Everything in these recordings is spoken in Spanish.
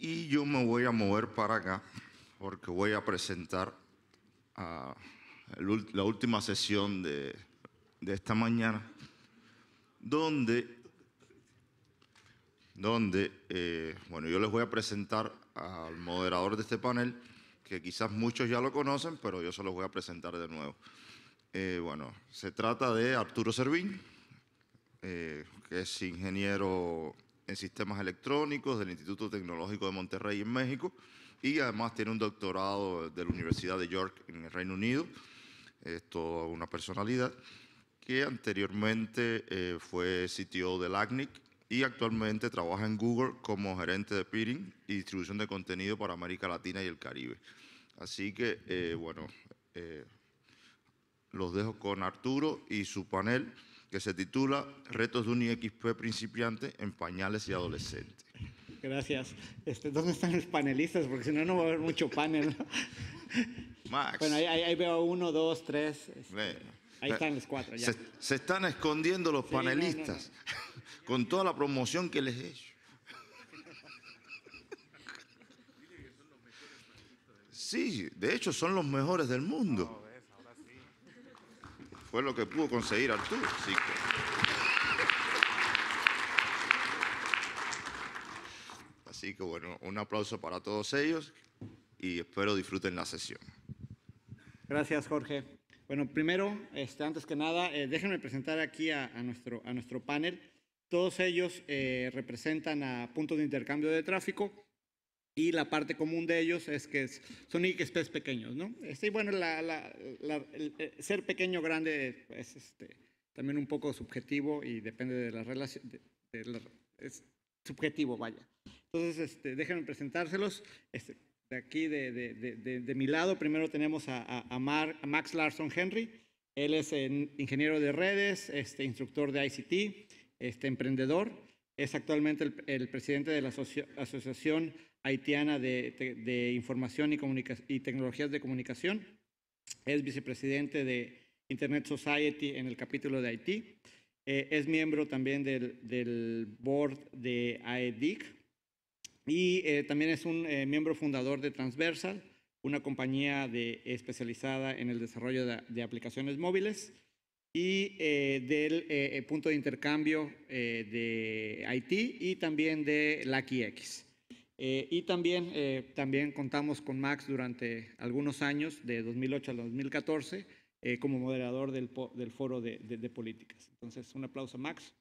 Y yo me voy a mover para acá porque voy a presentar ah, la última sesión de, esta mañana, donde, donde eh, bueno, yo les voy a presentar al moderador de este panel, que quizás muchos ya lo conocen, pero yo se los voy a presentar de nuevo. Eh, bueno, se trata de Arturo Servín, eh, que es ingeniero en sistemas electrónicos del Instituto Tecnológico de Monterrey en México y además tiene un doctorado de la Universidad de York en el Reino Unido. Es toda una personalidad que anteriormente eh, fue CTO de ACNIC y actualmente trabaja en Google como gerente de peering y distribución de contenido para América Latina y el Caribe. Así que, eh, bueno, eh, los dejo con Arturo y su panel que se titula Retos de un IXP principiante en pañales y adolescentes. Gracias. Este, ¿Dónde están los panelistas? Porque si no, no va a haber mucho panel. Max. Bueno, ahí, veo uno, dos, tres. Este, ahí están los cuatro. Se, están escondiendo los panelistas con toda la promoción que les he hecho. Sí, de hecho son los mejores del mundo. Ah, fue lo que pudo conseguir Arturo. Así que... bueno, un aplauso para todos ellos y espero disfruten la sesión. Gracias, Jorge. Bueno, primero, este, antes que nada, eh, déjenme presentar aquí a, nuestro, a nuestro panel. Todos ellos eh, representan a puntos de intercambio de tráfico. Y la parte común de ellos es que son IXPs pequeños, ¿no? Este, y bueno, el, ser pequeño o grande es este, también un poco subjetivo y depende de la relación, es subjetivo, vaya. Entonces, este, déjenme presentárselos. Este, de aquí, de, mi lado, primero tenemos a, Max Larson Henry. Él es ingeniero de redes, este, instructor de ICT, este, emprendedor. Es actualmente el, presidente de la Asociación haitiana de, Información y, Tecnologías de Comunicación. Es vicepresidente de Internet Society en el capítulo de Haití. Eh, es miembro también del, board de AEDIC y eh, también es un eh, miembro fundador de Transversal, una compañía especializada en el desarrollo de, aplicaciones móviles y del punto de intercambio de Haití y también de X. Eh, y también, eh, también contamos con Max durante algunos años, de 2008 al 2014, eh, como moderador del, foro de, políticas. Entonces, un aplauso a Max.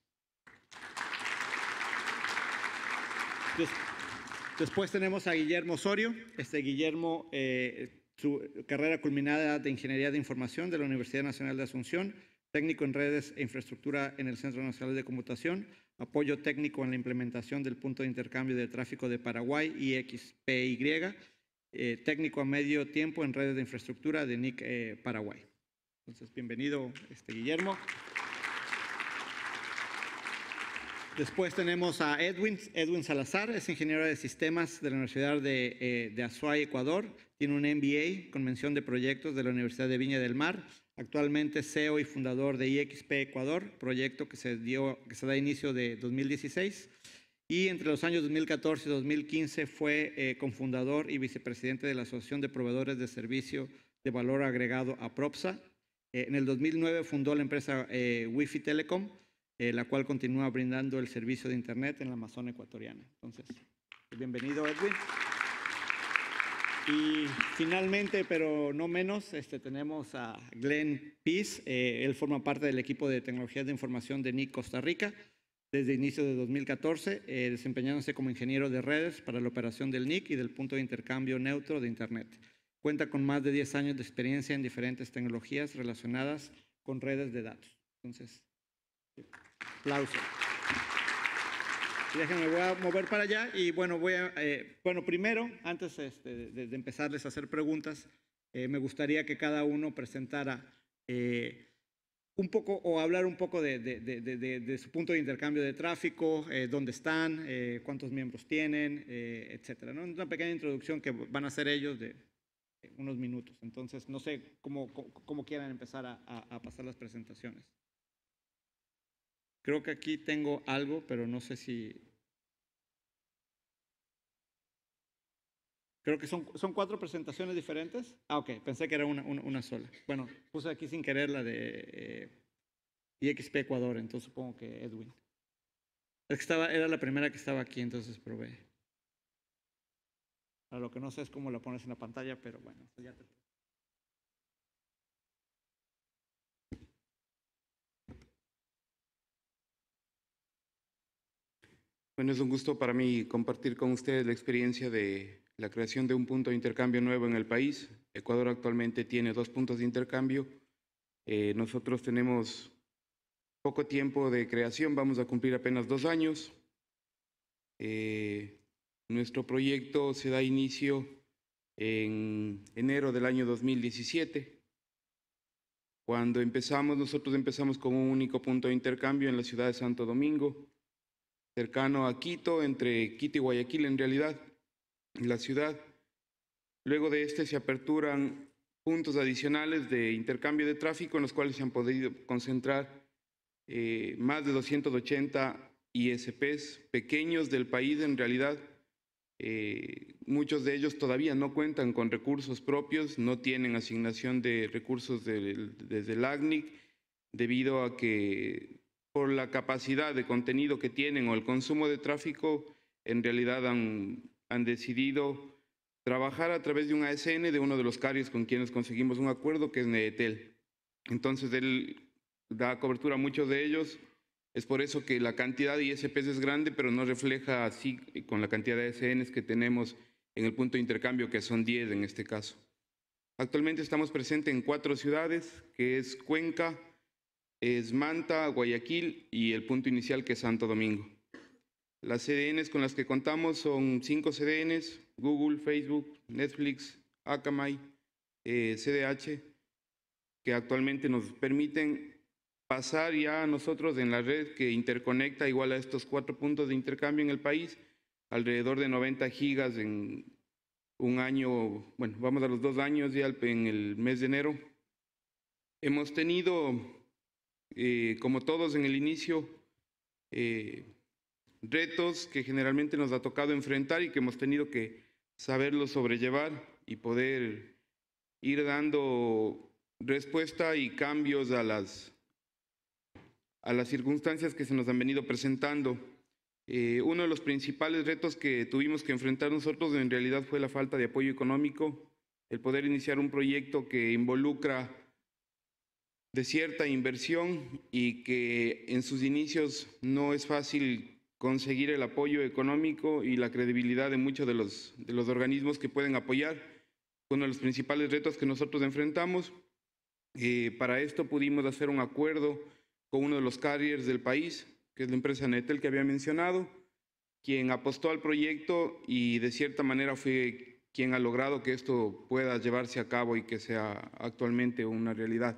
Después tenemos a Guillermo Osorio. Este Guillermo, su carrera culminada de Ingeniería de Información de la Universidad Nacional de Asunción, técnico en redes e infraestructura en el Centro Nacional de Computación, apoyo técnico en la implementación del punto de intercambio de tráfico de Paraguay, IXPY, eh, técnico a medio tiempo en redes de infraestructura de NIC eh, Paraguay. Entonces, bienvenido, este, Guillermo. Después tenemos a Edwin, Edwin Salazar, es ingeniero de sistemas de la Universidad de, eh, de Azuay, Ecuador. Tiene un MBA con mención de proyectos de la Universidad de Viña del Mar actualmente CEO y fundador de IXP Ecuador, proyecto que se, dio, que se da inicio de 2016. Y entre los años 2014 y 2015 fue eh, cofundador y vicepresidente de la Asociación de Proveedores de Servicio de Valor Agregado APROPSA. PROPSA. Eh, en el 2009 fundó la empresa eh, Wi-Fi Telecom, eh, la cual continúa brindando el servicio de Internet en la Amazonia ecuatoriana. Entonces, bienvenido Edwin. Y finalmente, pero no menos, este, tenemos a Glenn Pease. Eh, él forma parte del equipo de tecnologías de información de NIC Costa Rica desde inicio de 2014, eh, desempeñándose como ingeniero de redes para la operación del NIC y del punto de intercambio neutro de Internet. Cuenta con más de 10 años de experiencia en diferentes tecnologías relacionadas con redes de datos. Entonces, aplauso. Déjenme, voy a mover para allá y bueno, voy a, eh, bueno, primero, antes este, de, empezarles a hacer preguntas, eh, me gustaría que cada uno presentara eh, un poco o hablar un poco de, de, de su punto de intercambio de tráfico, dónde están, cuántos miembros tienen, etcétera. ¿no? Una pequeña introducción que van a hacer ellos de unos minutos. Entonces, no sé cómo, cómo, quieran empezar a, a pasar las presentaciones. Creo que aquí tengo algo, pero no sé si... Creo que son, son cuatro presentaciones diferentes. Ah, ok, pensé que era una, una, sola. Bueno, puse aquí sin querer la de eh, IXP Ecuador, entonces supongo que Edwin. Estaba, era la primera que estaba aquí, entonces probé. A lo que no sé es cómo la pones en la pantalla, pero bueno, Bueno, es un gusto para mí compartir con ustedes la experiencia de la creación de un punto de intercambio nuevo en el país. Ecuador actualmente tiene dos puntos de intercambio. Eh, nosotros tenemos poco tiempo de creación, vamos a cumplir apenas dos años. Eh, nuestro proyecto se da inicio en enero del año 2017. Cuando empezamos, nosotros empezamos con un único punto de intercambio en la ciudad de Santo Domingo cercano a Quito, entre Quito y Guayaquil en realidad, la ciudad. Luego de este se aperturan puntos adicionales de intercambio de tráfico en los cuales se han podido concentrar eh, más de 280 ISPs pequeños del país en realidad. Eh, muchos de ellos todavía no cuentan con recursos propios, no tienen asignación de recursos desde el ACNIC debido a que por la capacidad de contenido que tienen o el consumo de tráfico, en realidad han, decidido trabajar a través de un ASN de uno de los carriers con quienes conseguimos un acuerdo, que es Neetel. Entonces, él da cobertura a muchos de ellos. Es por eso que la cantidad de ISPs es grande, pero no refleja así eh, con la cantidad de ASNs que tenemos en el punto de intercambio, que son 10 en este caso. Actualmente estamos presentes en cuatro ciudades, que es Cuenca, es Manta, Guayaquil y el punto inicial que es Santo Domingo. Las CDNs con las que contamos son cinco CDNs, Google, Facebook, Netflix, Akamai, CDH, eh, que actualmente nos permiten pasar ya a nosotros en la red que interconecta igual a estos cuatro puntos de intercambio en el país, alrededor de 90 gigas en un año, bueno, vamos a los dos años ya en el mes de enero. Hemos tenido eh, como todos en el inicio, eh, retos que generalmente nos ha tocado enfrentar y que hemos tenido que saberlo sobrellevar y poder ir dando respuesta y cambios a las, a las circunstancias que se nos han venido presentando. Eh, uno de los principales retos que tuvimos que enfrentar nosotros en realidad fue la falta de apoyo económico, el poder iniciar un proyecto que involucra de cierta inversión y que en sus inicios no es fácil conseguir el apoyo económico y la credibilidad de muchos de los, los organismos que pueden apoyar. Uno de los principales retos que nosotros enfrentamos. Eh, para esto pudimos hacer un acuerdo con uno de los carriers del país, que es la empresa Netel que había mencionado, quien apostó al proyecto y de cierta manera fue quien ha logrado que esto pueda llevarse a cabo y que sea actualmente una realidad.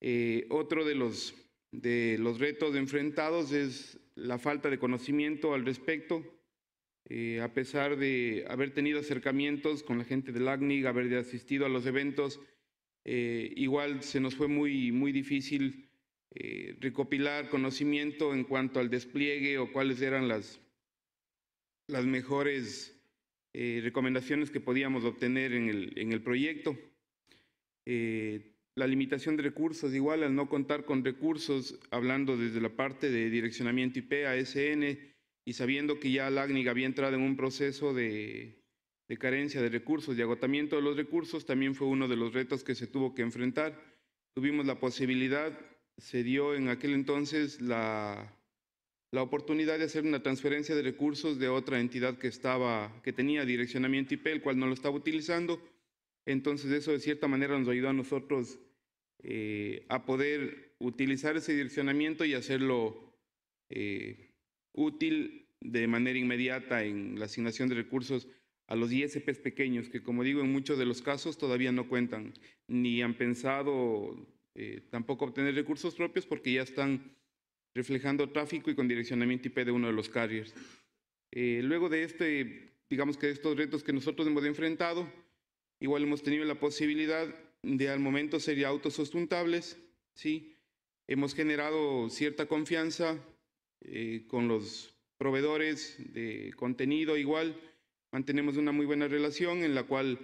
Eh, otro de los, de los retos enfrentados es la falta de conocimiento al respecto. Eh, a pesar de haber tenido acercamientos con la gente del ACNIC, haber asistido a los eventos, eh, igual se nos fue muy, muy difícil recopilar conocimiento en cuanto al despliegue o cuáles eran las, las mejores recomendaciones que podíamos obtener en el, en el proyecto. La limitación de recursos, igual al no contar con recursos, hablando desde la parte de direccionamiento IP, SN y sabiendo que ya la había entrado en un proceso de, de carencia de recursos, de agotamiento de los recursos, también fue uno de los retos que se tuvo que enfrentar. Tuvimos la posibilidad, se dio en aquel entonces la, la oportunidad de hacer una transferencia de recursos de otra entidad que, estaba, que tenía direccionamiento IP, el cual no lo estaba utilizando. Entonces eso de cierta manera nos ayudó a nosotros eh, a poder utilizar ese direccionamiento y hacerlo eh, útil de manera inmediata en la asignación de recursos a los ISPs pequeños, que como digo, en muchos de los casos todavía no cuentan, ni han pensado eh, tampoco obtener recursos propios porque ya están reflejando tráfico y con direccionamiento IP de uno de los carriers. luego de este, digamos que de estos retos que nosotros hemos enfrentado, igual hemos tenido la posibilidad de al momento sería autosustentables, ¿sí? Hemos generado cierta confianza eh, con los proveedores de contenido igual, mantenemos una muy buena relación en la cual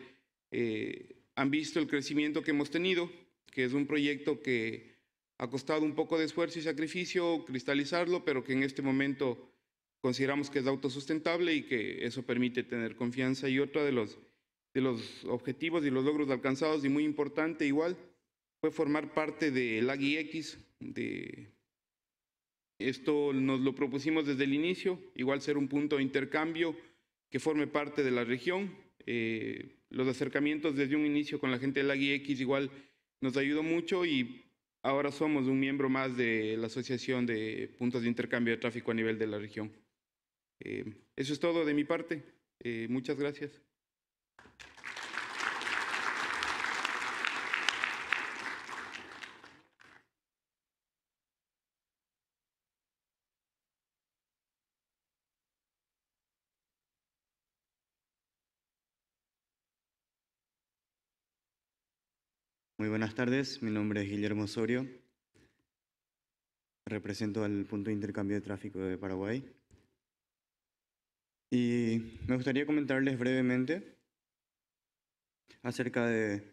eh, han visto el crecimiento que hemos tenido, que es un proyecto que ha costado un poco de esfuerzo y sacrificio cristalizarlo, pero que en este momento consideramos que es autosustentable y que eso permite tener confianza. Y otra de los de los objetivos y los logros alcanzados y muy importante igual fue formar parte del AGI X. De esto nos lo propusimos desde el inicio, igual ser un punto de intercambio que forme parte de la región. Eh, los acercamientos desde un inicio con la gente del AGI X igual nos ayudó mucho y ahora somos un miembro más de la Asociación de Puntos de Intercambio de Tráfico a nivel de la región. Eh, eso es todo de mi parte. Eh, muchas gracias. Muy buenas tardes, mi nombre es Guillermo Osorio, represento al punto de intercambio de tráfico de Paraguay. Y me gustaría comentarles brevemente acerca de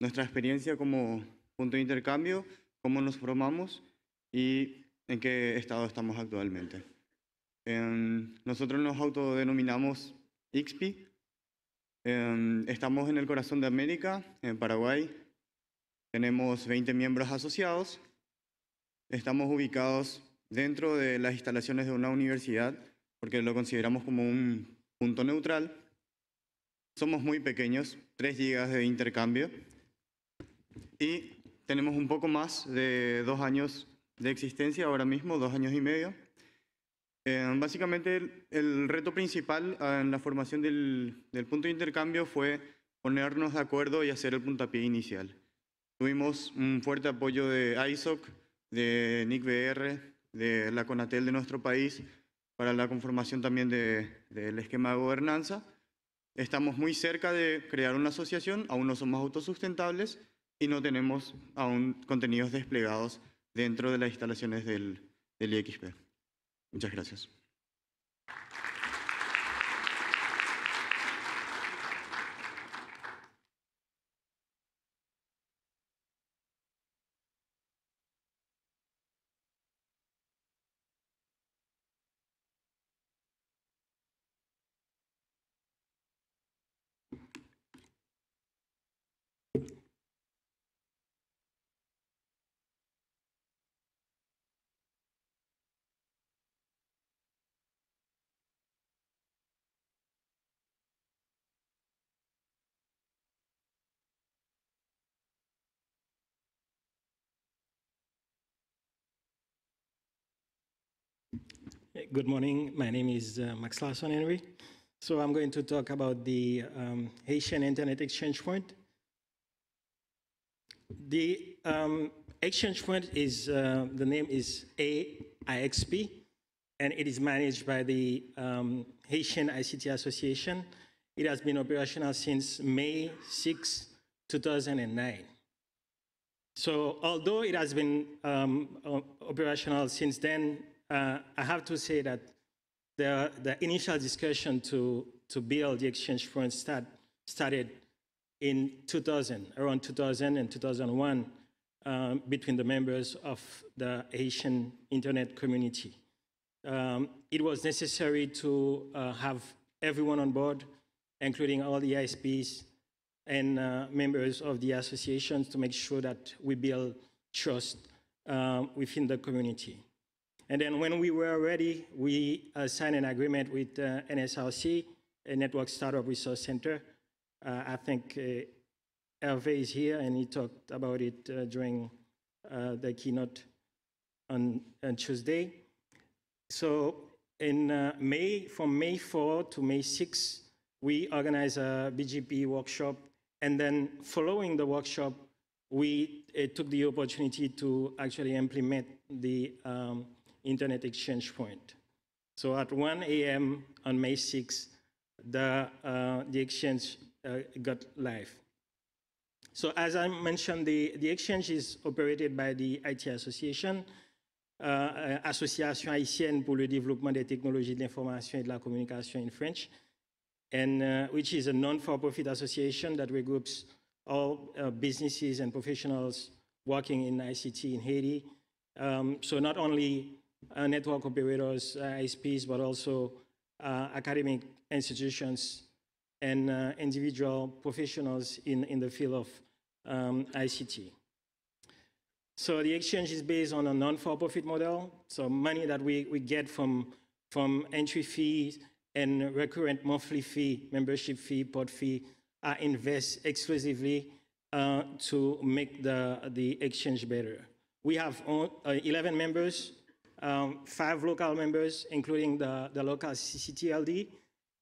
nuestra experiencia como punto de intercambio, cómo nos formamos y en qué estado estamos actualmente. Em, nosotros nos autodenominamos XP. Em, estamos en el corazón de América, en Paraguay, tenemos 20 miembros asociados. Estamos ubicados dentro de las instalaciones de una universidad porque lo consideramos como un punto neutral. Somos muy pequeños, 3 gigas de intercambio y tenemos un poco más de dos años de existencia ahora mismo, dos años y medio. Eh, básicamente el, reto principal ah, en la formación del punto de intercambio fue ponernos de acuerdo y hacer el puntapié inicial. Tuvimos un fuerte apoyo de ISOC, de NICBR, de la CONATEL de nuestro país, para la conformación también del esquema de gobernanza. Estamos muy cerca de crear una asociación, aún no somos autosustentables y no tenemos aún contenidos desplegados dentro de las instalaciones del IXP. Muchas gracias. Good morning. My name is uh, Max Larson Henry. So I'm going to talk about the um, Haitian Internet Exchange Point. The um, exchange point is, uh, the name is AIXP, and it is managed by the um, Haitian ICT Association. It has been operational since May 6, 2009. So although it has been um, operational since then, uh, I have to say that the, the initial discussion to, to build the exchange point start, started in 2000, around 2000 and 2001, um, between the members of the Asian internet community. Um, it was necessary to uh, have everyone on board, including all the ISPs and uh, members of the associations to make sure that we build trust um, within the community. And then when we were ready, we uh, signed an agreement with uh, NSRC, a Network Startup Resource Center. Uh, I think uh, Hervé is here and he talked about it uh, during uh, the keynote on, on Tuesday. So in uh, May, from May 4 to May 6, we organized a BGP workshop. And then following the workshop, we took the opportunity to actually implement the um, internet exchange point. So at 1 a.m. on May 6, the, uh, the exchange uh, got live. So as I mentioned, the, the exchange is operated by the IT Association, uh, Association haïtienne pour le développement des technologies de l'information et de la communication in French, and uh, which is a non-for-profit association that regroups all uh, businesses and professionals working in ICT in Haiti. Um, so not only a uh, network operators, uh, ISPs, but also uh, academic institutions and individual professionals in, in the field of um, ICT. So the exchange is based on a non-for-profit model. So money that we, we get from, from entry fees and recurrent monthly fee, membership fee, port fee, are invested exclusively uh, to make the, the exchange better. We have 11 members um, five local members, including the, the local CCTLD,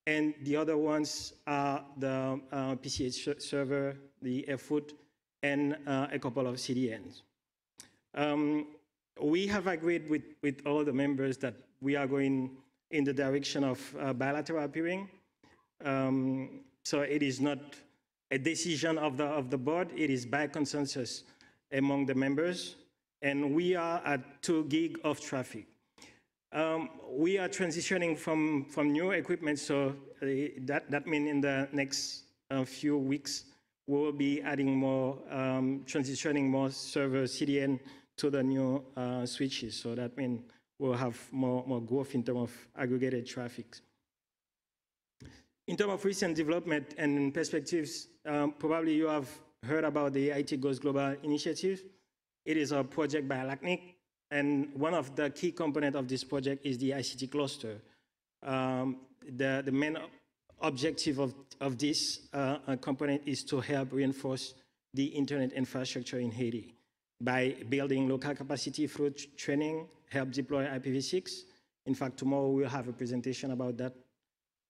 and the other ones are the uh, PCH server, the FFoot, and uh, a couple of CDNs. Um, we have agreed with, with all the members that we are going in the direction of uh, bilateral peering. Um, so it is not a decision of the, of the board, it is by consensus among the members and we are at 2 gig of traffic. Um, we are transitioning from, from new equipment, so uh, that, that means in the next uh, few weeks, we will be adding more, um, transitioning more server CDN to the new uh, switches. So that means we'll have more, more growth in terms of aggregated traffic. In terms of recent development and perspectives, um, probably you have heard about the IT Goes Global initiative. It is a project by LACNIC, and one of the key components of this project is the ICT cluster. Um, the, the main objective of, of this uh, uh, component is to help reinforce the internet infrastructure in Haiti by building local capacity through training, help deploy IPv6. In fact, tomorrow we'll have a presentation about that.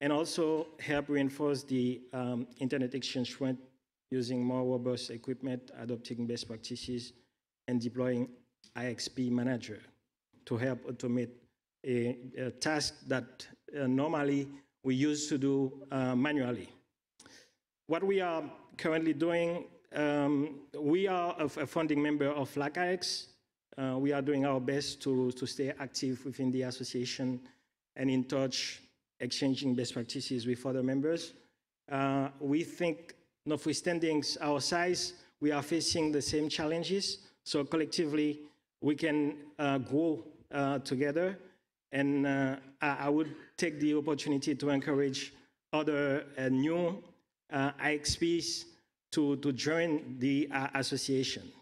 And also help reinforce the um, internet exchange point using more robust equipment, adopting best practices, and deploying IXP Manager to help automate a, a task that uh, normally we used to do uh, manually. What we are currently doing, um, we are a, a, founding member of FLACIX. Uh, we are doing our best to, to stay active within the association and in touch, exchanging best practices with other members. Uh, we think, notwithstanding our size, we are facing the same challenges so collectively, we can uh, grow uh, together. And uh, I, would take the opportunity to encourage other uh, new uh, IXPs to, to join the uh, association.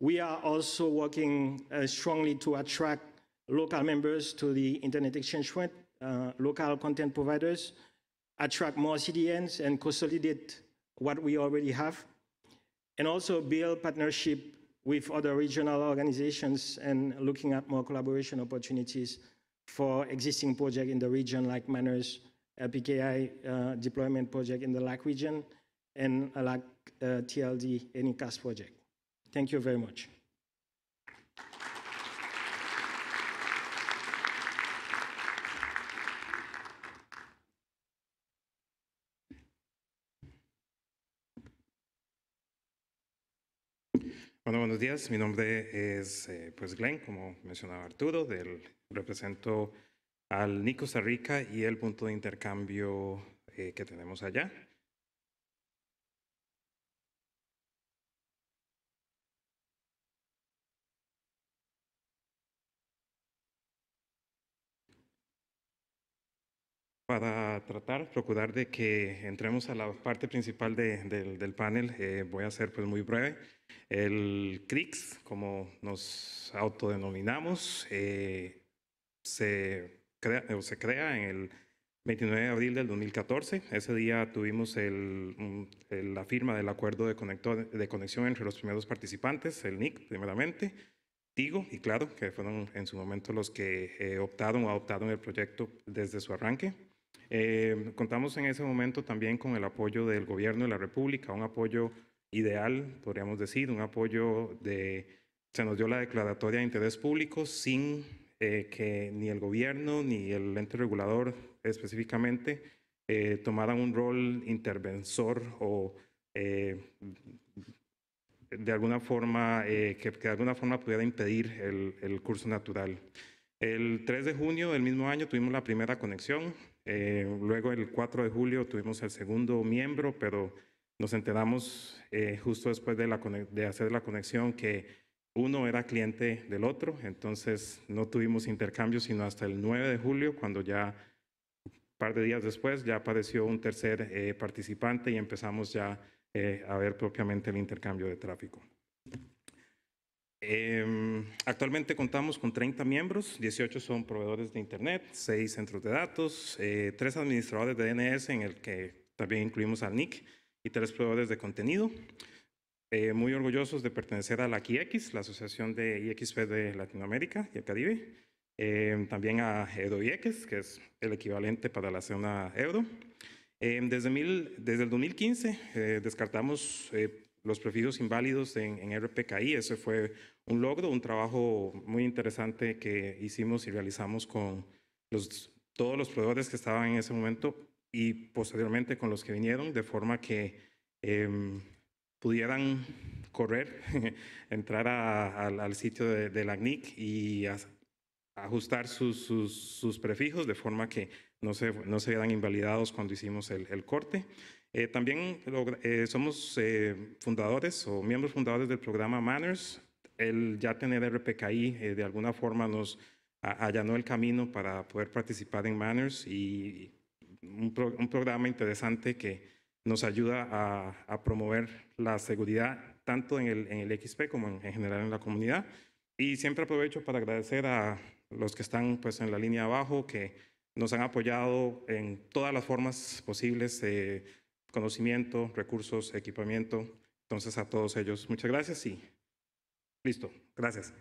We are also working strongly to attract local members to the Internet Exchange Fund, local content providers, attract more CDNs and consolidate what we already have, and also build partnership with other regional organizations and looking at more collaboration opportunities for existing projects in the region like Manners PKI uh, deployment project in the LAC region and a LAC uh, TLD any cast project. Thank you very much. Bueno, buenos días. Mi nombre es eh, pues Glenn, como mencionaba Arturo, del, represento al NIC Costa y el punto de intercambio eh, que tenemos allá. Para tratar, procurar de que entremos a la parte principal del panel, eh, voy a ser pues muy breve. El CRICS, como nos autodenominamos, eh, se, crea, se crea en el 29 de abril del 2014. Ese día tuvimos la firma del acuerdo de, de conexión entre los primeros participantes, el NIC primeramente, Tigo y Claro, que fueron en su momento los que eh, optaron o adoptaron el proyecto desde su arranque. Eh, contamos en ese momento también con el apoyo del gobierno de la República, un apoyo ideal, podríamos decir, un apoyo de, se nos dio la declaratoria de interés público sin eh, que ni el gobierno ni el ente regulador específicamente eh, tomaran un rol intervensor o eh, de alguna forma, que, de alguna forma pudiera impedir el, el, curso natural. El 3 de junio del mismo año tuvimos la primera conexión, luego el 4 de julio tuvimos el segundo miembro, pero nos enteramos eh, justo después de, de hacer la conexión que uno era cliente del otro, entonces no tuvimos intercambio sino hasta el 9 de julio, cuando ya un par de días después ya apareció un tercer eh, participante y empezamos ya eh, a ver propiamente el intercambio de tráfico. Em, actualmente contamos con 30 miembros, 18 son proveedores de Internet, 6 centros de datos, 3 administradores de DNS en el que también incluimos al NIC y tres proveedores de contenido. Eh, muy orgullosos de pertenecer a la QX, la Asociación de IXP de Latinoamérica y el Caribe. Em, también a IX, que es el equivalente para la zona euro. Em, desde, desde, el 2015 eh, descartamos eh, los prefijos inválidos en, RPKI. Ese fue un logro, un trabajo muy interesante que hicimos y realizamos con los, todos los proveedores que estaban en ese momento y posteriormente con los que vinieron, de forma que em, pudieran correr, entrar al sitio de, la ACNIC y ajustar sus, prefijos de forma que no se, no se vieran invalidados cuando hicimos el, corte. Eh, también eh, somos eh, fundadores o miembros fundadores del programa Manners. El ya tener RPKI de alguna forma nos allanó el camino para poder participar en Manners y un, programa interesante que nos ayuda a, promover la seguridad tanto en el, en el, XP como en, general en la comunidad. Y siempre aprovecho para agradecer a los que están pues, en la línea abajo, que nos han apoyado en todas las formas posibles, eh, conocimiento, recursos, equipamiento. Entonces a todos ellos, muchas gracias y listo. Gracias.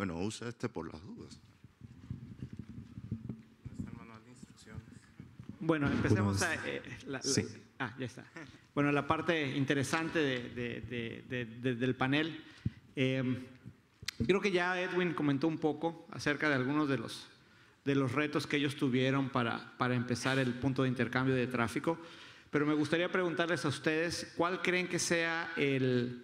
bueno, usa este por las dudas. Bueno, empecemos a... Eh, la, ah, Bueno, la parte interesante del panel. Em, creo que ya Edwin comentó un poco acerca de algunos de los, de los retos que ellos tuvieron para, para empezar el punto de intercambio de tráfico, pero me gustaría preguntarles a ustedes cuál creen que sea el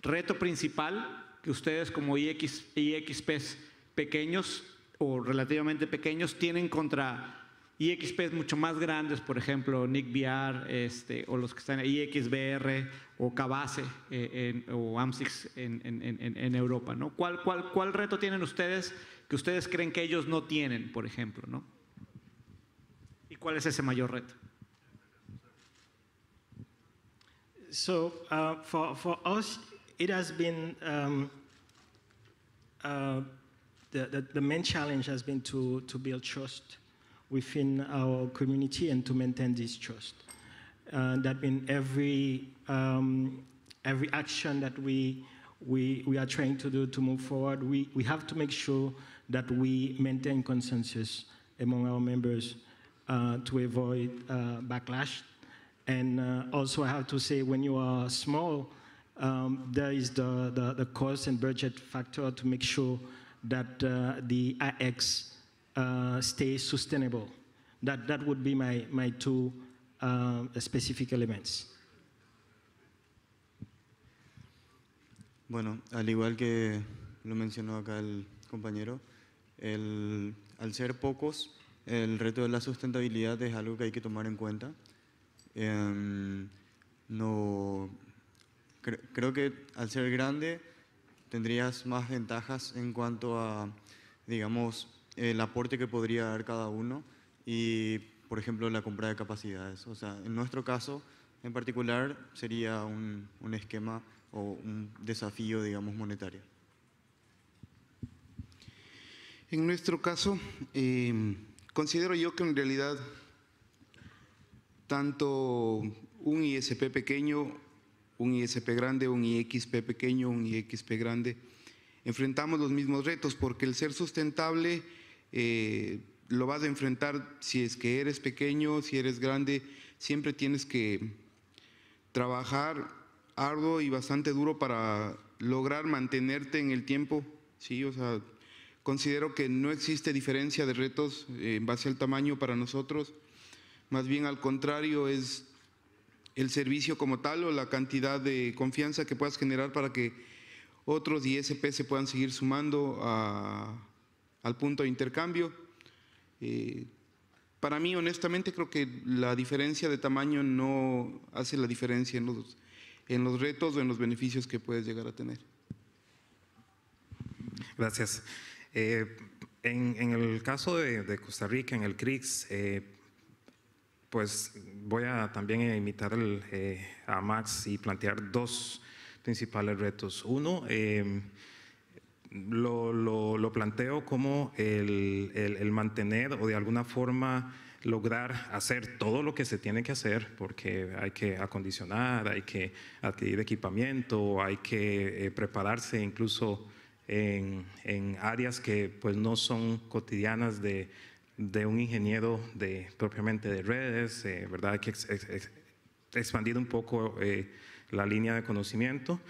reto principal que ustedes como IX, IXPs pequeños o relativamente pequeños tienen contra IXPs mucho más grandes, por ejemplo, NICVR este, o los que están eh, en IXBR o Cabase o AMSIX en, en, en, Europa. ¿no? ¿Cuál, cuál, ¿Cuál reto tienen ustedes que ustedes creen que ellos no tienen, por ejemplo? ¿no? ¿Y cuál es ese mayor reto? So, uh, for, for us, it has been um, uh, the, the, the, main challenge has been to, to build trust within our community and to maintain this trust. Uh, that means every, um, every action that we, we, we are trying to do to move forward, we, we have to make sure that we maintain consensus among our members uh, to avoid uh, backlash. And uh, also, I have to say, when you are small, Um, there is the, the, the, cost and budget factor to make sure that uh, the IX uh, stays sustainable. That, that would be my, my two uh, specific elements. Bueno, al igual que lo mencionó acá el compañero, el, al ser pocos, el reto de la sustentabilidad es algo que hay que tomar en cuenta. Em, no, creo que al ser grande tendrías más ventajas en cuanto a, digamos, el aporte que podría dar cada uno y, por ejemplo, la compra de capacidades. O sea, en nuestro caso en particular sería un, esquema o un desafío, digamos, monetario. En nuestro caso, em, considero yo que en realidad tanto un ISP pequeño un ISP grande, un IXP pequeño, un IXP grande. Enfrentamos los mismos retos porque el ser sustentable eh, lo vas a enfrentar si es que eres pequeño, si eres grande, siempre tienes que trabajar arduo y bastante duro para lograr mantenerte en el tiempo. Sí, o considero que no existe diferencia de retos eh, en base al tamaño para nosotros. Más bien al contrario, es el servicio como tal o la cantidad de confianza que puedas generar para que otros ISP se puedan seguir sumando al punto de intercambio. Eh, para mí, honestamente, creo que la diferencia de tamaño no hace la diferencia en los, en los retos o en los beneficios que puedes llegar a tener. Gracias. Eh, en, el caso de, Costa Rica, en el CRIX, pues voy a también eh, imitar eh, a Max y plantear dos principales retos. Uno, em, lo, planteo como el, mantener o de alguna forma lograr hacer todo lo que se tiene que hacer, porque hay que acondicionar, hay que adquirir equipamiento, hay que eh, prepararse incluso en, en, áreas que pues, no son cotidianas de, de un ingeniero de, propiamente de redes, eh, ¿verdad? Hay que expandir un poco eh, la línea de conocimiento,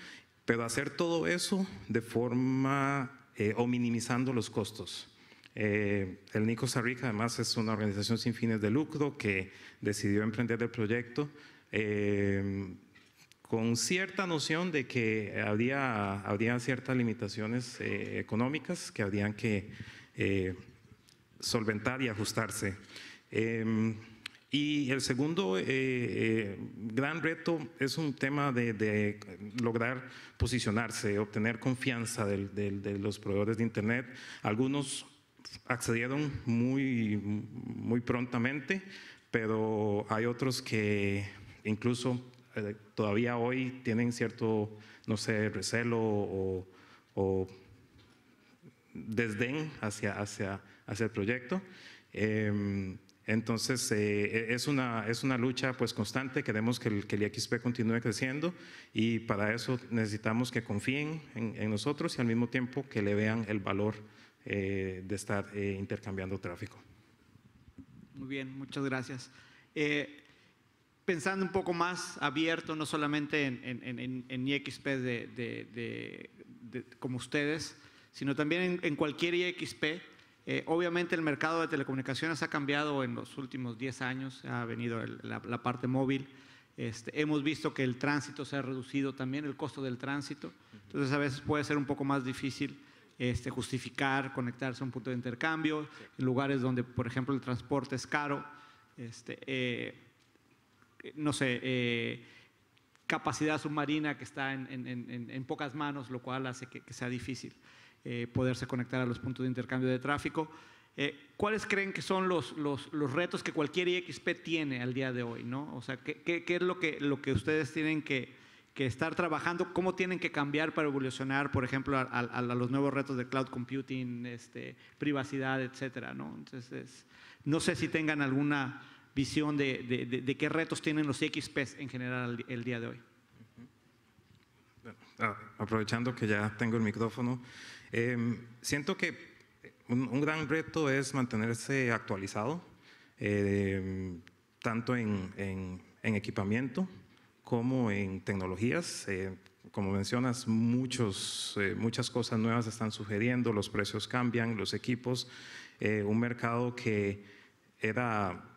pero hacer todo eso de forma eh, o minimizando los costos. el Nico además es una organización sin fines de lucro que decidió emprender el proyecto con cierta noción de que habría, habría ciertas limitaciones económicas que habrían que solventar y ajustarse. Em, y el segundo eh, eh, gran reto es un tema de, lograr posicionarse, obtener confianza de los proveedores de Internet. Algunos accedieron muy, muy prontamente, pero hay otros que incluso eh, todavía hoy tienen cierto, no sé, recelo o, o desdén hacia, hacia hacer proyecto. Em, entonces, eh, e, es, una, es una lucha pues, constante, queremos que el, que IXP continúe creciendo y para eso necesitamos que confíen en, nosotros y al mismo tiempo que le vean el valor eh, de estar eh, intercambiando tráfico. Muy bien, muchas gracias. pensando un poco más abierto, no solamente en, en, IXP de, como ustedes, sino también en, cualquier IXP, eh, obviamente el mercado de telecomunicaciones ha cambiado en los últimos 10 años, ha venido la, parte móvil, este, hemos visto que el tránsito se ha reducido también, el costo del tránsito, entonces a veces puede ser un poco más difícil este, justificar, conectarse a un punto de intercambio, en lugares donde, por ejemplo, el transporte es caro, este, eh, no sé, eh, capacidad submarina que está en, pocas manos, lo cual hace que sea difícil. Eh, poderse conectar a los puntos de intercambio de tráfico. Eh, ¿Cuáles creen que son los, los, los, retos que cualquier IXP tiene al día de hoy? ¿no? O sea, ¿qué, qué, es lo que, lo que ustedes tienen que, que, estar trabajando? ¿Cómo tienen que cambiar para evolucionar, por ejemplo, a, los nuevos retos de cloud computing, este, privacidad, etcétera? ¿no? Entonces, no sé si tengan alguna visión de, de, de, qué retos tienen los IXPs en general el, el día de hoy. Ah, aprovechando que ya tengo el micrófono, Em, siento que un, gran reto es mantenerse actualizado, em, tanto en, equipamiento como en tecnologías. Eh, como mencionas, muchos, eh, muchas cosas nuevas están sugiriendo, los precios cambian, los equipos, eh, un mercado que era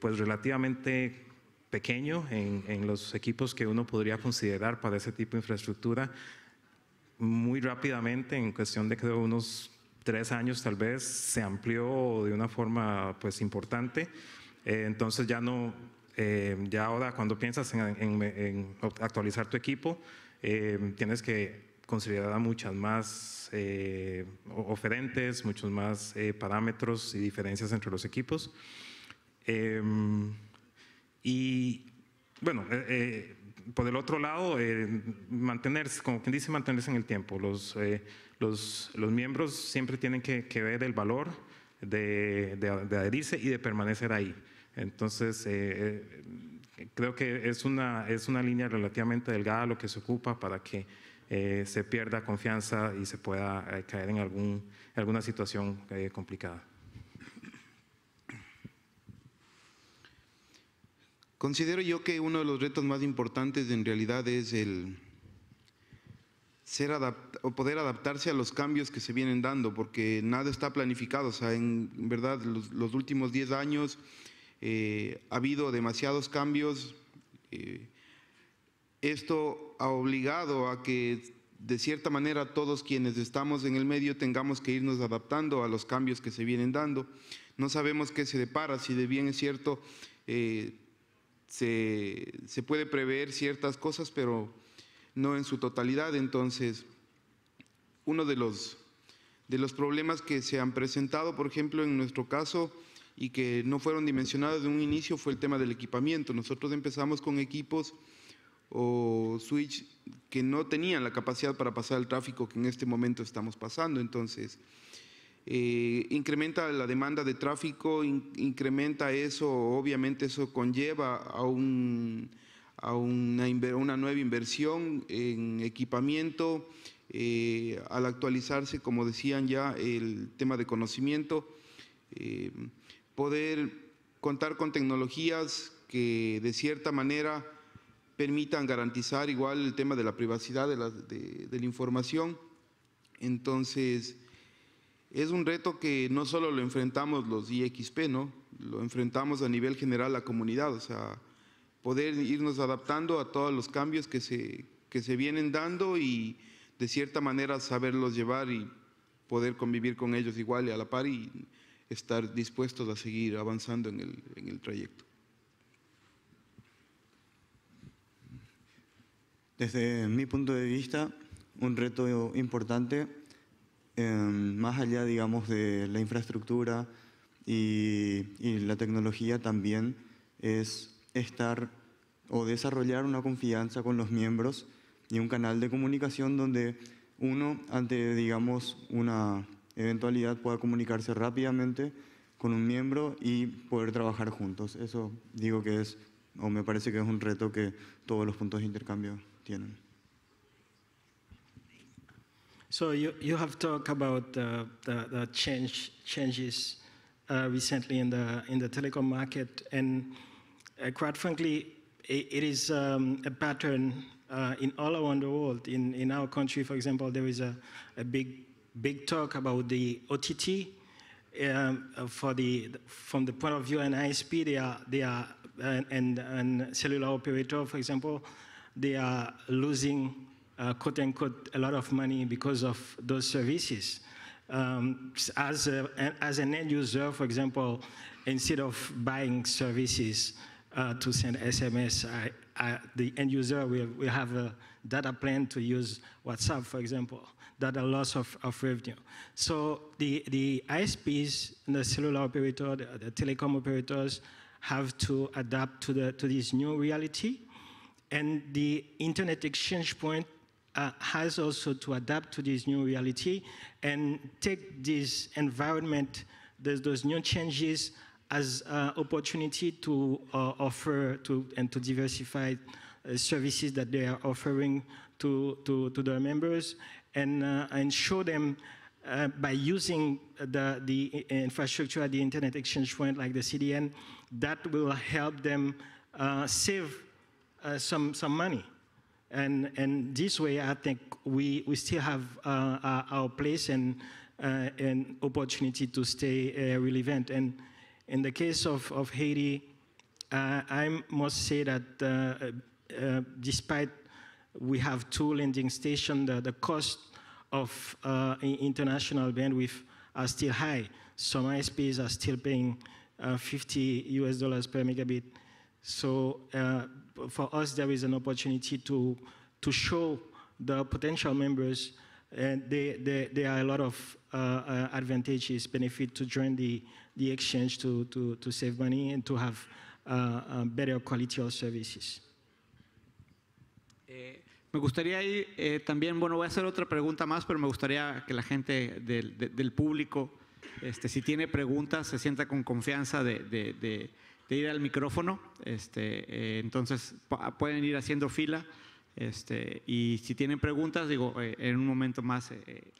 pues relativamente pequeño en, en, los equipos que uno podría considerar para ese tipo de infraestructura muy rápidamente, en cuestión de creo unos tres años tal vez, se amplió de una forma pues importante. Eh, entonces ya no, eh, ya ahora cuando piensas en, actualizar tu equipo, eh, tienes que considerar muchas más oferentes, muchos más parámetros y diferencias entre los equipos. y bueno, por el otro lado, eh, mantenerse, como quien dice, mantenerse en el tiempo. Los, eh, los, los miembros siempre tienen que, ver el valor de, adherirse y de permanecer ahí. Entonces, eh, creo que es una, es una línea relativamente delgada lo que se ocupa para que se pierda confianza y se pueda caer en algún, alguna situación complicada. Considero yo que uno de los retos más importantes en realidad es el ser o poder adaptarse a los cambios que se vienen dando, porque nada está planificado. sea, en, verdad, los, últimos 10 años eh, ha habido demasiados cambios. Eh, esto ha obligado a que, de cierta manera, todos quienes estamos en el medio tengamos que irnos adaptando a los cambios que se vienen dando. No sabemos qué se depara, si de bien es cierto. Eh, se, puede prever ciertas cosas, pero no en su totalidad. Entonces, uno de los, de los problemas que se han presentado, por ejemplo, en nuestro caso, y que no fueron dimensionados de un inicio, fue el tema del equipamiento. Nosotros empezamos con equipos o switch que no tenían la capacidad para pasar el tráfico que en este momento estamos pasando. Entonces, eh, incrementa la demanda de tráfico, incrementa eso, obviamente eso conlleva a, una, nueva inversión en equipamiento, eh, al actualizarse, como decían ya, el tema de conocimiento, eh, poder contar con tecnologías que de cierta manera permitan garantizar igual el tema de la privacidad de la, de la información. Entonces, es un reto que no solo lo enfrentamos los IXP, ¿no? lo enfrentamos a nivel general la comunidad, o sea, poder irnos adaptando a todos los cambios que se, se vienen dando y de cierta manera saberlos llevar y poder convivir con ellos igual y a la par y estar dispuestos a seguir avanzando en el, en el trayecto. Desde mi punto de vista, un reto importante Em, más allá, digamos, de la infraestructura y, y la tecnología también, es estar o desarrollar una confianza con los miembros y un canal de comunicación donde uno, ante, digamos, una eventualidad pueda comunicarse rápidamente con un miembro y poder trabajar juntos. Eso digo que es, o me parece que es un reto que todos los puntos de intercambio tienen. So you, you have talked about uh, the, the change, changes uh, recently in the, in the telecom market. And uh, quite frankly, it, it is um, a pattern uh, in all around the world. In, in our country, for example, there is a, a big, big talk about the OTT. Um, uh, for the, from the point of view of an ISP, they are, they are and, uh, and, and cellular operator, for example, they are losing uh, quote unquote, a lot of money because of those services. Um, as, a, as an end user, for example, instead of buying services uh, to send SMS, I, I, the end user will, will have a data plan to use WhatsApp, for example, that a loss of, of revenue. So the, the ISPs, the cellular operator, the, the telecom operators, have to adapt to, the, to this new reality. And the internet exchange point uh, has also to adapt to this new reality and take this environment, those, those new changes as uh, opportunity to uh, offer to and to diversify uh, services that they are offering to, to, to their members and, and uh, show them uh, by using the, the infrastructure the Internet Exchange Point, like the CDN, that will help them uh, save uh, some, some money. And, and this way, I think we, we still have uh, uh, our place and, uh, and opportunity to stay uh, relevant. And in the case of, of Haiti, uh, I must say that uh, despite we have two landing stations, the, the cost of international bandwidth are still high. Some ISPs are still paying 50 US dollars per megabit. So for us, there is an opportunity to, to show the potential members and they, they, there are a lot of uh, uh advantages, benefit to join the, the exchange to, to, to save money and to have uh, um, better quality of services. Eh, me gustaría eh, también, bueno, voy a hacer otra pregunta más, pero me gustaría que la gente del, público, este, si tiene preguntas, se sienta con confianza de ir al micrófono. Este, eh, entonces pueden ir haciendo fila. Este, y si tienen preguntas, digo, eh, en un momento más eh,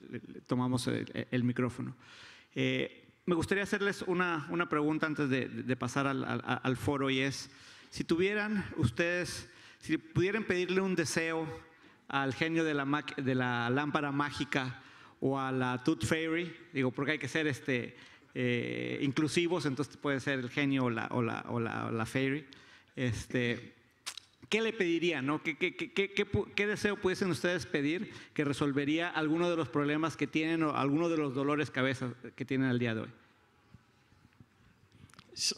tomamos el, micrófono. me gustaría hacerles una, una pregunta antes de, pasar al, foro y es, si tuvieran ustedes, si pudieran pedirle un deseo al genio de la, de la lámpara mágica o a la Tooth Fairy, digo, porque hay que ser este, eh, inclusivos, entonces puede ser el genio o la, o la, o la, la fairy. Este, ¿Qué le pediría? No? ¿Qué, qué, qué, qué, deseo pudiesen ustedes pedir que resolvería alguno de los problemas que tienen o alguno de los dolores cabeza que tienen al día de hoy? So,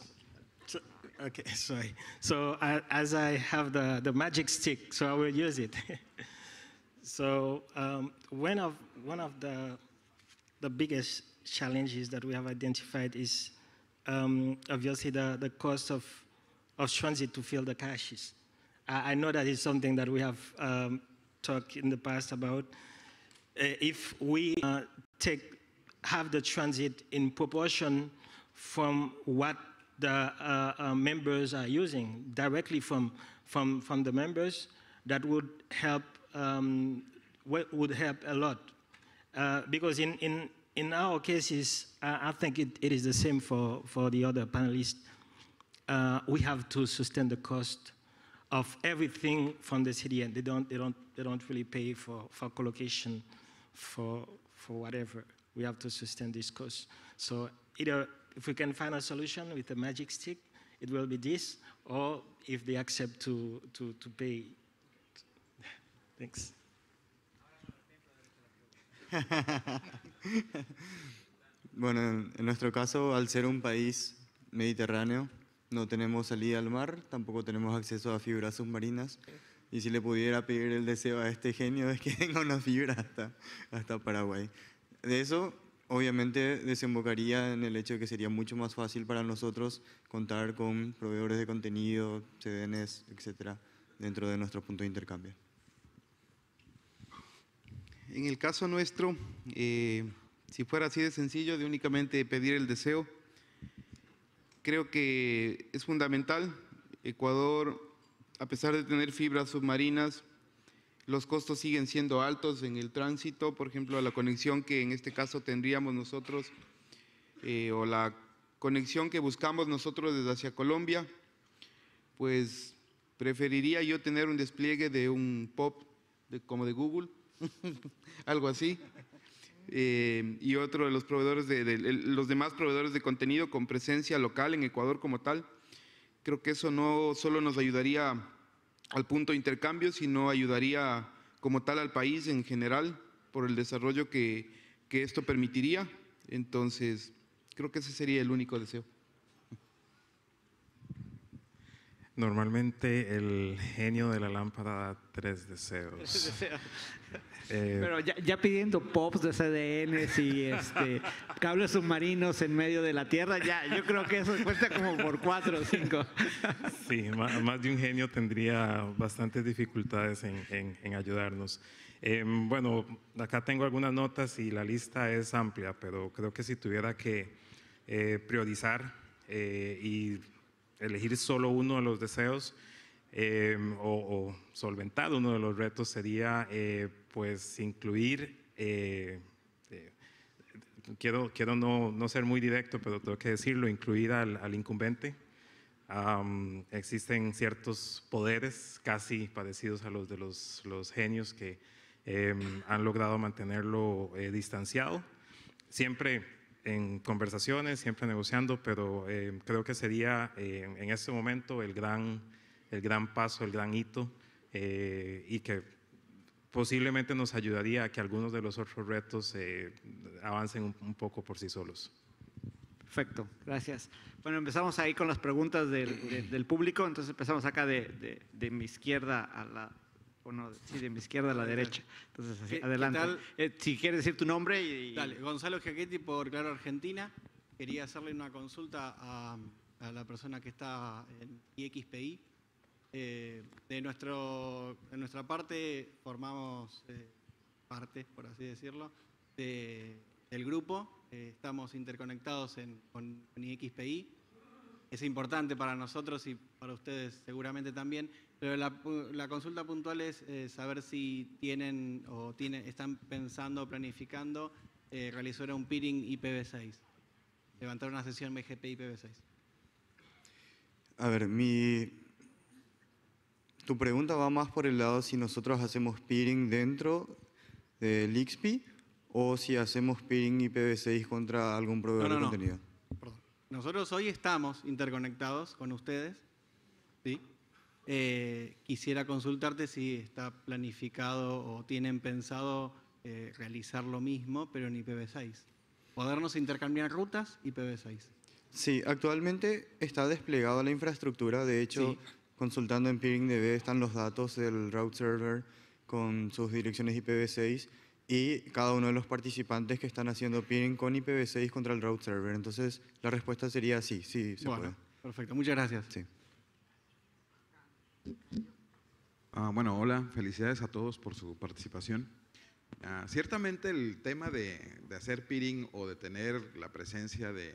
okay, sorry. So uh, as I have the, the magic stick, so I will use it. so um, one of one of the the biggest challenges that we have identified is um, obviously the, the cost of, of transit to fill the caches. I, I know that is something that we have um, talked in the past about. Uh, if we uh, take have the transit in proportion from what the uh, uh members are using directly from from from the members, that would help um, would help a lot uh, because in in in our cases, I, I think it, it is the same for, for the other panelists. Uh, we have to sustain the cost of everything from the CDN. They don't, they don't, they don't really pay for, for collocation, for, for whatever. We have to sustain this cost. So either if we can find a solution with a magic stick, it will be this, or if they accept to, to, to pay. Thanks. bueno, en nuestro caso, al ser un país mediterráneo, no tenemos salida al mar, tampoco tenemos acceso a fibras submarinas. Y si le pudiera pedir el deseo a este genio es que tenga una fibra hasta, hasta Paraguay. De eso, obviamente, desembocaría en el hecho de que sería mucho más fácil para nosotros contar con proveedores de contenido, CDNs, etcétera, dentro de nuestro punto de intercambio. En el caso nuestro, eh, si fuera así de sencillo, de únicamente pedir el deseo, creo que es fundamental. Ecuador, a pesar de tener fibras submarinas, los costos siguen siendo altos en el tránsito, por ejemplo, la conexión que en este caso tendríamos nosotros, eh, o la conexión que buscamos nosotros desde hacia Colombia, pues preferiría yo tener un despliegue de un POP como de Google, algo así. Eh, y otro de los proveedores de, los demás proveedores de contenido con presencia local en Ecuador como tal. Creo que eso no solo nos ayudaría al punto de intercambio, sino ayudaría como tal al país en general por el desarrollo que, que esto permitiría. Entonces, creo que ese sería el único deseo. Normalmente el genio de la lámpara da tres deseos. Tres deseos. Eh, pero ya, pidiendo pops de CDNs y este, cables submarinos en medio de la Tierra, ya yo creo que eso cuesta como por cuatro o cinco. Sí, más, de un genio tendría bastantes dificultades en, ayudarnos. Em, bueno, acá tengo algunas notas y la lista es amplia, pero creo que si tuviera que eh, priorizar eh, y elegir solo uno de los deseos em, o, solventar uno de los retos sería pues incluir, eh, eh, quiero, quiero no, ser muy directo, pero tengo que decirlo, incluir al, incumbente. existen ciertos poderes casi parecidos a los de los, genios que em, han logrado mantenerlo eh, distanciado, siempre en conversaciones, siempre negociando, pero em, creo que sería em, en este momento el gran, el gran paso, el gran hito y que posiblemente nos ayudaría a que algunos de los otros retos eh, avancen un, poco por sí solos. Perfecto, gracias. Bueno, empezamos ahí con las preguntas del, público, entonces empezamos acá de, de, mi izquierda a la, sí, de mi izquierda a la derecha. Entonces, adelante. Eh, si quieres decir tu nombre Dale, Gonzalo Jaquetti por Claro Argentina. Quería hacerle una consulta a, a la persona que está en IXPI eh, de, nuestro, nuestra parte formamos eh, parte, por así decirlo, del grupo. Eh, estamos interconectados con, IXPI. Es importante para nosotros y para ustedes seguramente también, pero la, consulta puntual es saber si tienen o tienen, están pensando, planificando realizar un peering IPv6, levantar una sesión BGP IPv6. A ver, mi, tu pregunta va más por el lado si nosotros hacemos peering dentro del XP o si hacemos peering IPv6 contra algún proveedor de contenido. Nosotros hoy estamos interconectados con ustedes. Eh, quisiera consultarte si está planificado o tienen pensado eh, realizar lo mismo, pero en IPv6. Podernos intercambiar rutas IPv6. Sí, actualmente está desplegada la infraestructura. De hecho, Consultando en PeeringDB están los datos del route server con sus direcciones IPv6 y cada uno de los participantes que están haciendo peering con IPv6 contra el route server. Entonces, la respuesta sería sí, sí se puede. Perfecto, muchas gracias. Ah, bueno, hola, felicidades a todos por su participación. Ah, ciertamente el tema de, hacer peering o de tener la presencia de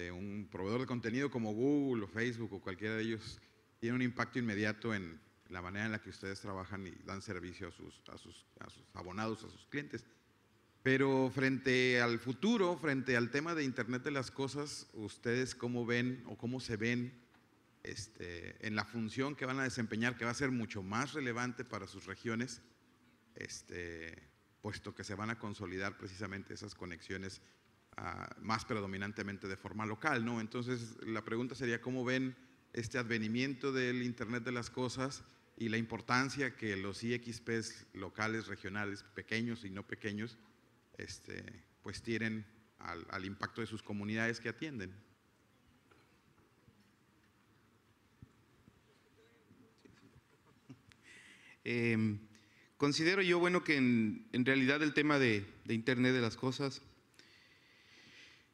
este, un proveedor de contenido como Google o Facebook o cualquiera de ellos tiene un impacto inmediato en la manera en la que ustedes trabajan y dan servicio a sus, sus, abonados, a sus clientes. Pero frente al futuro, frente al tema de Internet de las Cosas, ¿ustedes cómo ven o cómo se ven este, en la función que van a desempeñar, que va a ser mucho más relevante para sus regiones, este, puesto que se van a consolidar precisamente esas conexiones más predominantemente de forma local, ¿no? Entonces, la pregunta sería cómo ven este advenimiento del Internet de las Cosas y la importancia que los IXPs locales, regionales, pequeños y no pequeños, este, pues tienen al, impacto de sus comunidades que atienden. Em, considero yo, bueno, que en, realidad el tema de Internet de las Cosas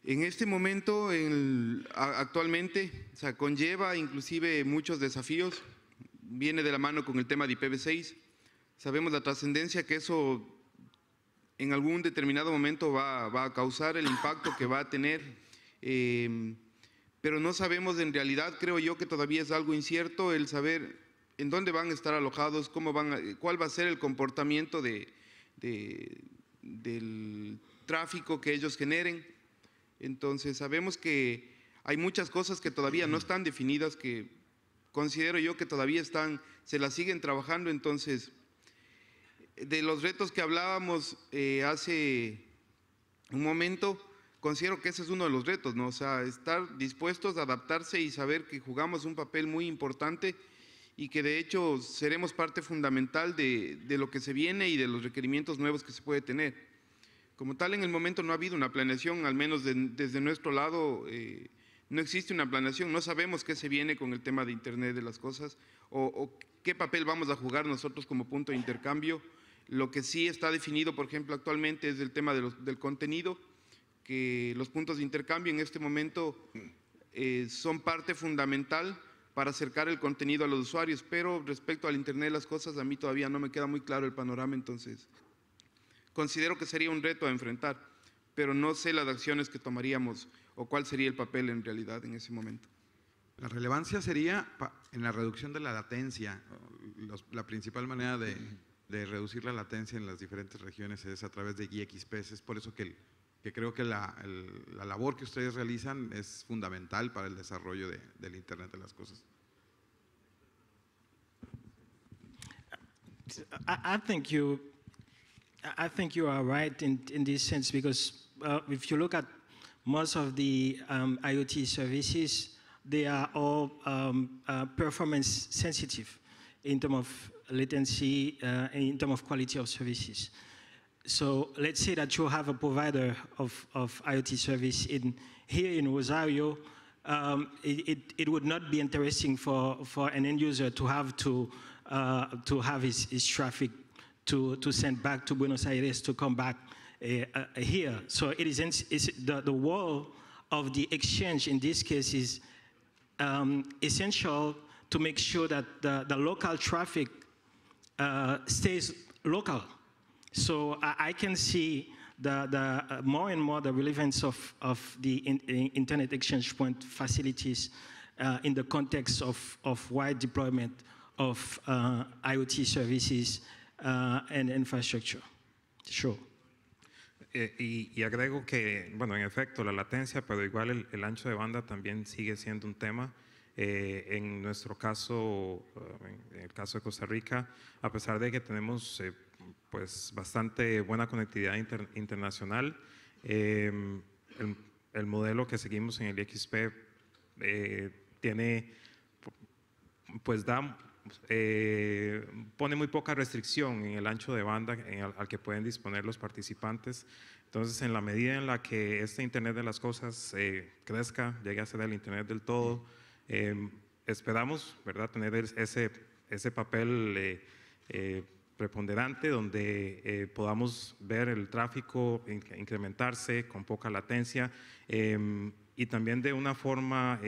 en este momento, el, actualmente, o conlleva inclusive muchos desafíos, viene de la mano con el tema de IPv6, sabemos la trascendencia que eso en algún determinado momento va, a causar, el impacto que va a tener, em, pero no sabemos en realidad, creo yo que todavía es algo incierto el saber en dónde van a estar alojados, cómo van cuál va a ser el comportamiento del tráfico que ellos generen. Entonces sabemos que hay muchas cosas que todavía no están definidas, que considero yo que todavía están, se las siguen trabajando. Entonces, de los retos que hablábamos eh, hace un momento, considero que ese es uno de los retos, O sea, estar dispuestos a adaptarse y saber que jugamos un papel muy importante y que de hecho seremos parte fundamental de lo que se viene y de los requerimientos nuevos que se puede tener. Como tal, en el momento no ha habido una planeación, al menos desde nuestro lado eh, no existe una planeación, no sabemos qué se viene con el tema de Internet de las cosas o, qué papel vamos a jugar nosotros como punto de intercambio. Lo que sí está definido, por ejemplo, actualmente es el tema del contenido, que los puntos de intercambio en este momento eh, son parte fundamental para acercar el contenido a los usuarios, pero respecto al Internet de las cosas, a mí todavía no me queda muy claro el panorama, entonces Considero que sería un reto a enfrentar, pero no sé las acciones que tomaríamos o cuál sería el papel en realidad en ese momento. La relevancia sería en la reducción de la latencia. la principal manera de, reducir la latencia en las diferentes regiones es a través de IXPs. Es por eso que, creo que la, labor que ustedes realizan es fundamental para el desarrollo de, del Internet de las Cosas. you I think you are right in, in this sense because uh, if you look at most of the um, IoT services, they are all um, uh, performance sensitive in terms of latency uh, and in terms of quality of services. So let's say that you have a provider of, of IoT service in here in Rosario, um, it, it, it, would not be interesting for, for an end user to have to, uh, to have his, his traffic to, to send back to Buenos Aires to come back uh, uh here. So it is the, the role of the exchange in this case is um, essential to make sure that the, the local traffic uh, stays local. So I, I can see the, the uh, more and more the relevance of, of the in, in internet exchange point facilities uh, in the context of, of wide deployment of uh, IoT services Uh, en eh, Y, agrego que, bueno, en efecto, la latencia, pero igual el, ancho de banda también sigue siendo un tema. Eh, en nuestro caso, eh, en el caso de Costa Rica, a pesar de que tenemos pues bastante buena conectividad internacional, em, el, el, modelo que seguimos en el XP tiene, pues da eh, pone muy poca restricción en el ancho de banda al, que pueden disponer los participantes. Entonces, en la medida en la que este Internet de las Cosas eh, crezca, llegue a ser el Internet del todo, eh, esperamos ¿verdad? tener ese, ese papel preponderante donde podamos ver el tráfico incrementarse con poca latencia em, y también de una forma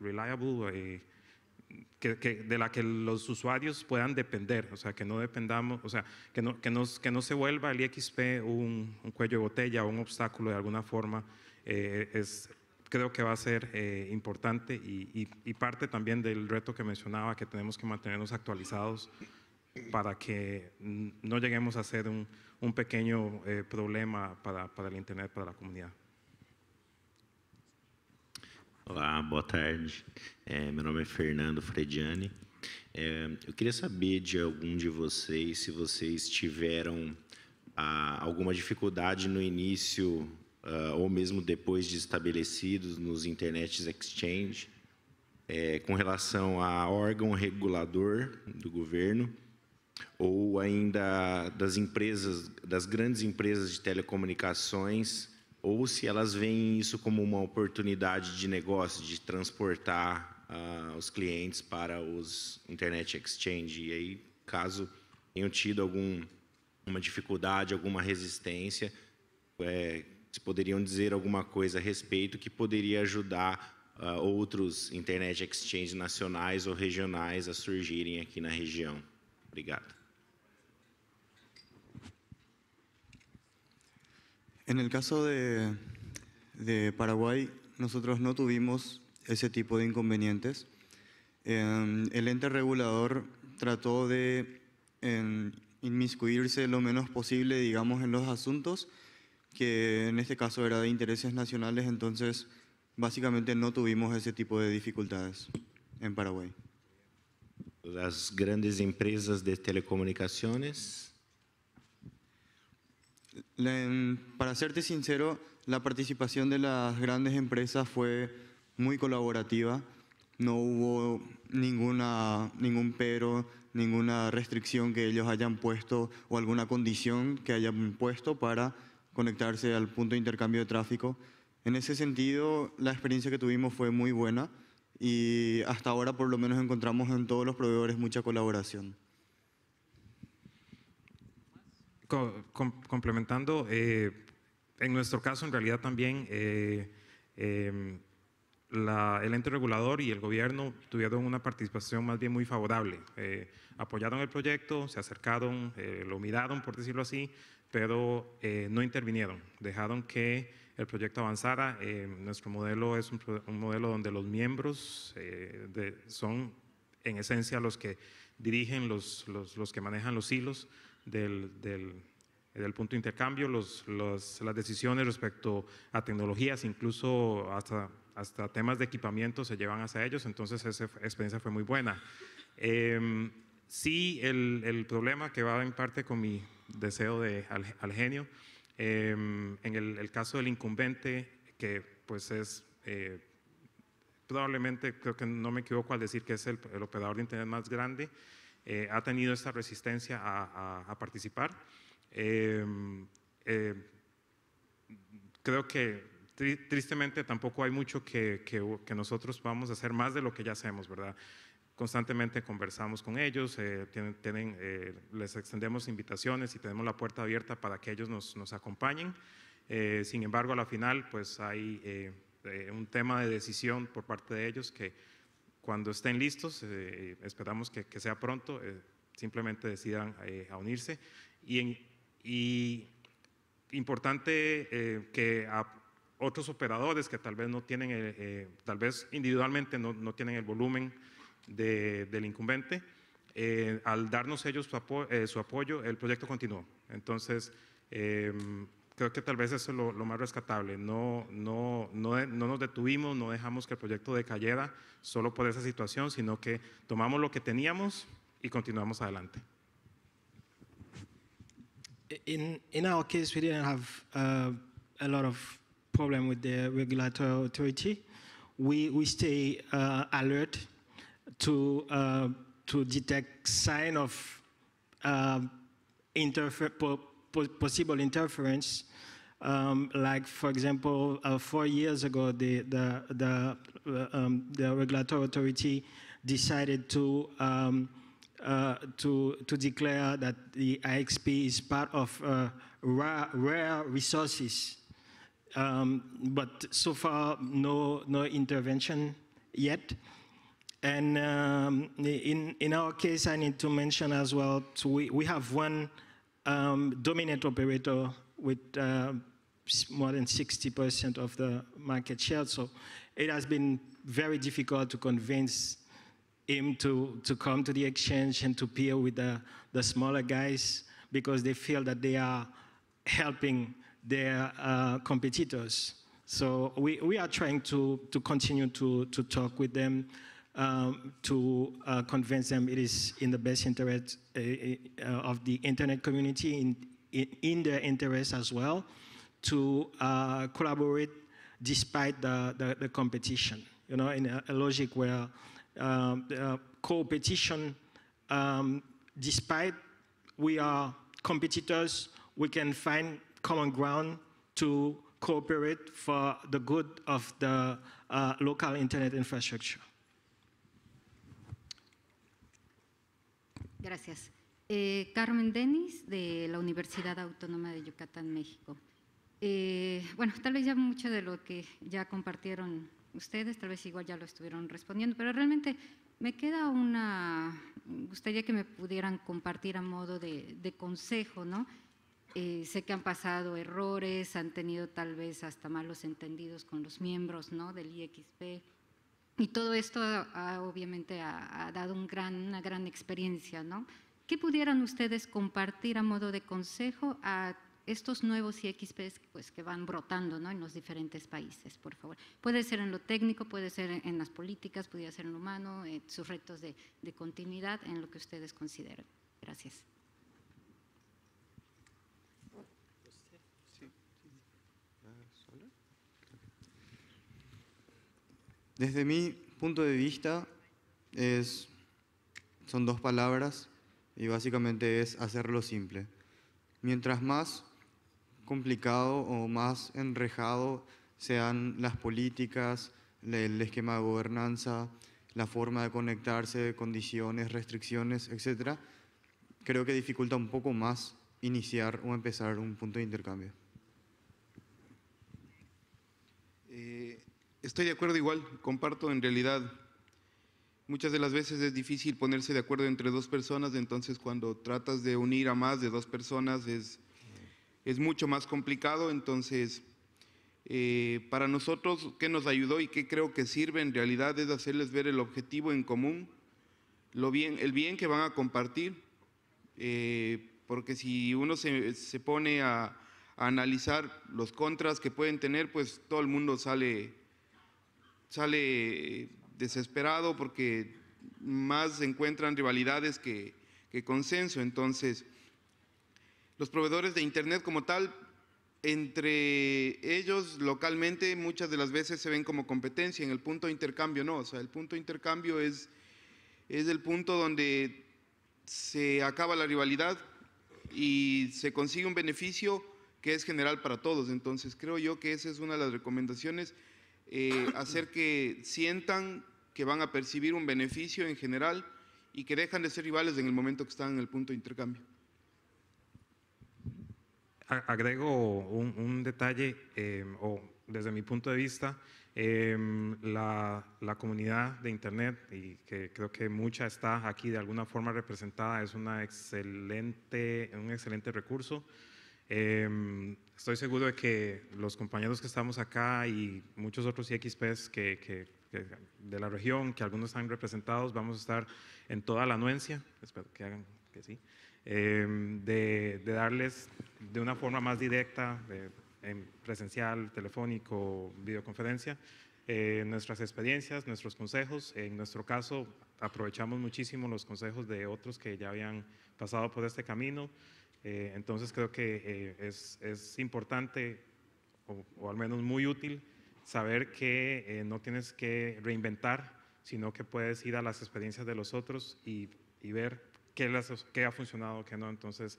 reliable, que, de la que los usuarios puedan depender, o sea, que no dependamos, o sea, que no, que nos, que no se vuelva el IXP un, cuello de botella o un obstáculo de alguna forma, eh, es, creo que va a ser eh, importante y, y, parte también del reto que mencionaba, que tenemos que mantenernos actualizados para que no lleguemos a ser un, un pequeño eh, problema para, para el Internet, para la comunidad. Olá, boa tarde. É, meu nome é Fernando Frediani. É, eu queria saber de algum de vocês se vocês tiveram ah, alguma dificuldade no início ah, ou mesmo depois de estabelecidos nos Internet Exchange é, com relação a órgão regulador do governo ou ainda das empresas, das grandes empresas de telecomunicações ou se elas veem isso como uma oportunidade de negócio, de transportar uh, os clientes para os internet exchange. E aí, caso tenham tido alguma dificuldade, alguma resistência, é, se poderiam dizer alguma coisa a respeito que poderia ajudar uh, outros internet exchange nacionais ou regionais a surgirem aqui na região. Obrigado. En el caso de, Paraguay, nosotros no tuvimos ese tipo de inconvenientes. Em, el ente regulador trató de em, inmiscuirse lo menos posible, digamos, en los asuntos, que en este caso era de intereses nacionales, entonces básicamente no tuvimos ese tipo de dificultades en Paraguay. Las grandes empresas de telecomunicaciones para serte sincero, la participación de las grandes empresas fue muy colaborativa. No hubo ningún pero, ninguna restricción que ellos hayan puesto o alguna condición que hayan puesto para conectarse al punto de intercambio de tráfico. En ese sentido, la experiencia que tuvimos fue muy buena y hasta ahora por lo menos encontramos en todos los proveedores mucha colaboración complementando, eh, en nuestro caso en realidad también eh, em, el ente regulador y el gobierno tuvieron una participación más bien muy favorable. Eh, apoyaron el proyecto, se acercaron, lo miraron, por decirlo así, pero no intervinieron, dejaron que el proyecto avanzara. nuestro modelo es un, modelo donde los miembros son en esencia los que dirigen, los, que manejan los hilos del, punto de intercambio, las decisiones respecto a tecnologías, incluso hasta, temas de equipamiento se llevan hacia ellos, entonces esa experiencia fue muy buena. Em, sí, el, problema que va en parte con mi deseo de al, genio, em, en el, caso del incumbente, que pues es eh, probablemente, creo que no me equivoco al decir que es el operador de Internet más grande, eh, ha tenido esta resistencia a, participar. Em, eh, creo que tristemente tampoco hay mucho que, nosotros vamos a hacer más de lo que ya hacemos, ¿verdad? Constantemente conversamos con ellos, eh, les extendemos invitaciones y tenemos la puerta abierta para que ellos nos acompañen. sin embargo, a la final, pues hay un tema de decisión por parte de ellos que cuando estén listos, eh, esperamos que, sea pronto, eh, simplemente decidan eh, a unirse. Y, importante que a otros operadores que tal vez no tienen, tal vez individualmente no, tienen el volumen del incumbente, al darnos ellos su, apoyo, el proyecto continuó. Entonces, em, creo que tal vez eso es lo, lo más rescatable. No, no, no, no, nos detuvimos, no dejamos que el proyecto decayera solo por esa situación, sino que tomamos lo que teníamos y continuamos adelante. In, in our case, we didn't have uh, a lot of problem with the regulatory authority. We, we stay uh, alert to, uh, to detect sign of uh, interfer possible interference. Um, like, for example, uh, four years ago, the, the, the, uh, um, the regulatory authority decided to, um, uh, to, to declare that the IXP is part of uh, rare, rare resources. Um, but so far, no, no intervention yet. And um, in, in our case, I need to mention as well, we, we have one um, dominant operator with uh, more than 60% of the market share. So it has been very difficult to convince him to, to come to the exchange and to peer with the, the smaller guys because they feel that they are helping their uh, competitors. So we, we are trying to, to continue to, to talk with them um, to uh, convince them it is in the best interest uh, uh, of the internet community, in, in, in, their interest as well, to uh, collaborate despite the, the, the, competition. You know, in a, a logic where um, competition, um, despite we are competitors, we can find common ground to cooperate for the good of the uh, local internet infrastructure. Gracias. Eh, Carmen Denis, de la Universidad Autónoma de Yucatán, México. Eh, bueno, tal vez ya mucho de lo que ya compartieron ustedes, tal vez igual ya lo estuvieron respondiendo, pero realmente me queda una, gustaría que me pudieran compartir a modo de, consejo, ¿no? Eh, sé que han pasado errores, han tenido tal vez hasta malos entendidos con los miembros, ¿no? Del IXP y todo esto obviamente ha, dado un gran, una gran experiencia. ¿no? ¿Qué pudieran ustedes compartir a modo de consejo a estos nuevos IXPs pues, que van brotando ¿no? en los diferentes países, por favor. Puede ser en lo técnico, puede ser en las políticas, podría ser en lo humano, en eh, sus retos de, de continuidad, en lo que ustedes consideren. Gracias. Desde mi punto de vista, son dos palabras y básicamente es hacerlo simple. Mientras más complicado o más enrejado sean las políticas, el esquema de gobernanza, la forma de conectarse, condiciones, restricciones, etc., creo que dificulta un poco más iniciar o empezar un punto de intercambio. Eh, Estoy de acuerdo igual, comparto en realidad. Muchas de las veces es difícil ponerse de acuerdo entre dos personas, entonces cuando tratas de unir a más de dos personas es, es mucho más complicado, entonces eh, para nosotros, ¿qué nos ayudó y qué creo que sirve en realidad es hacerles ver el objetivo en común, lo bien, el bien que van a compartir, eh, porque si uno se, pone a, a, analizar los contras que pueden tener, pues todo el mundo sale sale desesperado porque más se encuentran rivalidades que, consenso. Entonces, los proveedores de Internet como tal, entre ellos localmente muchas de las veces se ven como competencia, en el punto de intercambio no, o sea, el punto de intercambio es, es el punto donde se acaba la rivalidad y se consigue un beneficio que es general para todos. Entonces, creo yo que esa es una de las recomendaciones eh, hacer que sientan que van a percibir un beneficio en general y que dejan de ser rivales en el momento que están en el punto de intercambio. Agrego un, detalle, eh, o desde mi punto de vista, em, la, la, comunidad de Internet, y que creo que mucha está aquí de alguna forma representada, es una excelente, un excelente recurso. Em, estoy seguro de que los compañeros que estamos acá y muchos otros IXPs que, que, de la región, que algunos están representados, vamos a estar en toda la anuencia, espero que hagan que sí, em, de, darles de una forma más directa, en presencial, telefónico, videoconferencia, eh, nuestras experiencias, nuestros consejos. En nuestro caso, aprovechamos muchísimo los consejos de otros que ya habían pasado por este camino. Eh, entonces creo que eh, es, importante, o, al menos muy útil, saber que eh, no tienes que reinventar, sino que puedes ir a las experiencias de los otros y, ver qué, ha funcionado, qué no. Entonces,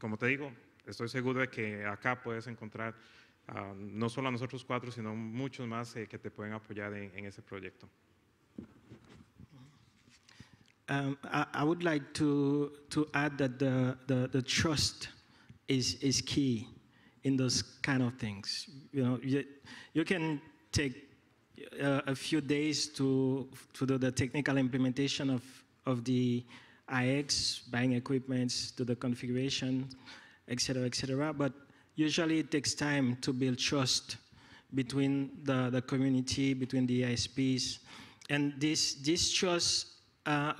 como te digo, estoy seguro de que acá puedes encontrar ah, no solo a nosotros cuatro, sino muchos más que te pueden apoyar en ese proyecto. Um, I, I, would like to, to add that the, the, the, trust is, is key in those kind of things. You know, you, you can take uh, a few days to, to do the technical implementation of, of the IX, buying equipment, to the configuration, et cetera, et cetera. But usually it takes time to build trust between the, the community, between the ISPs. And this, this trust uh,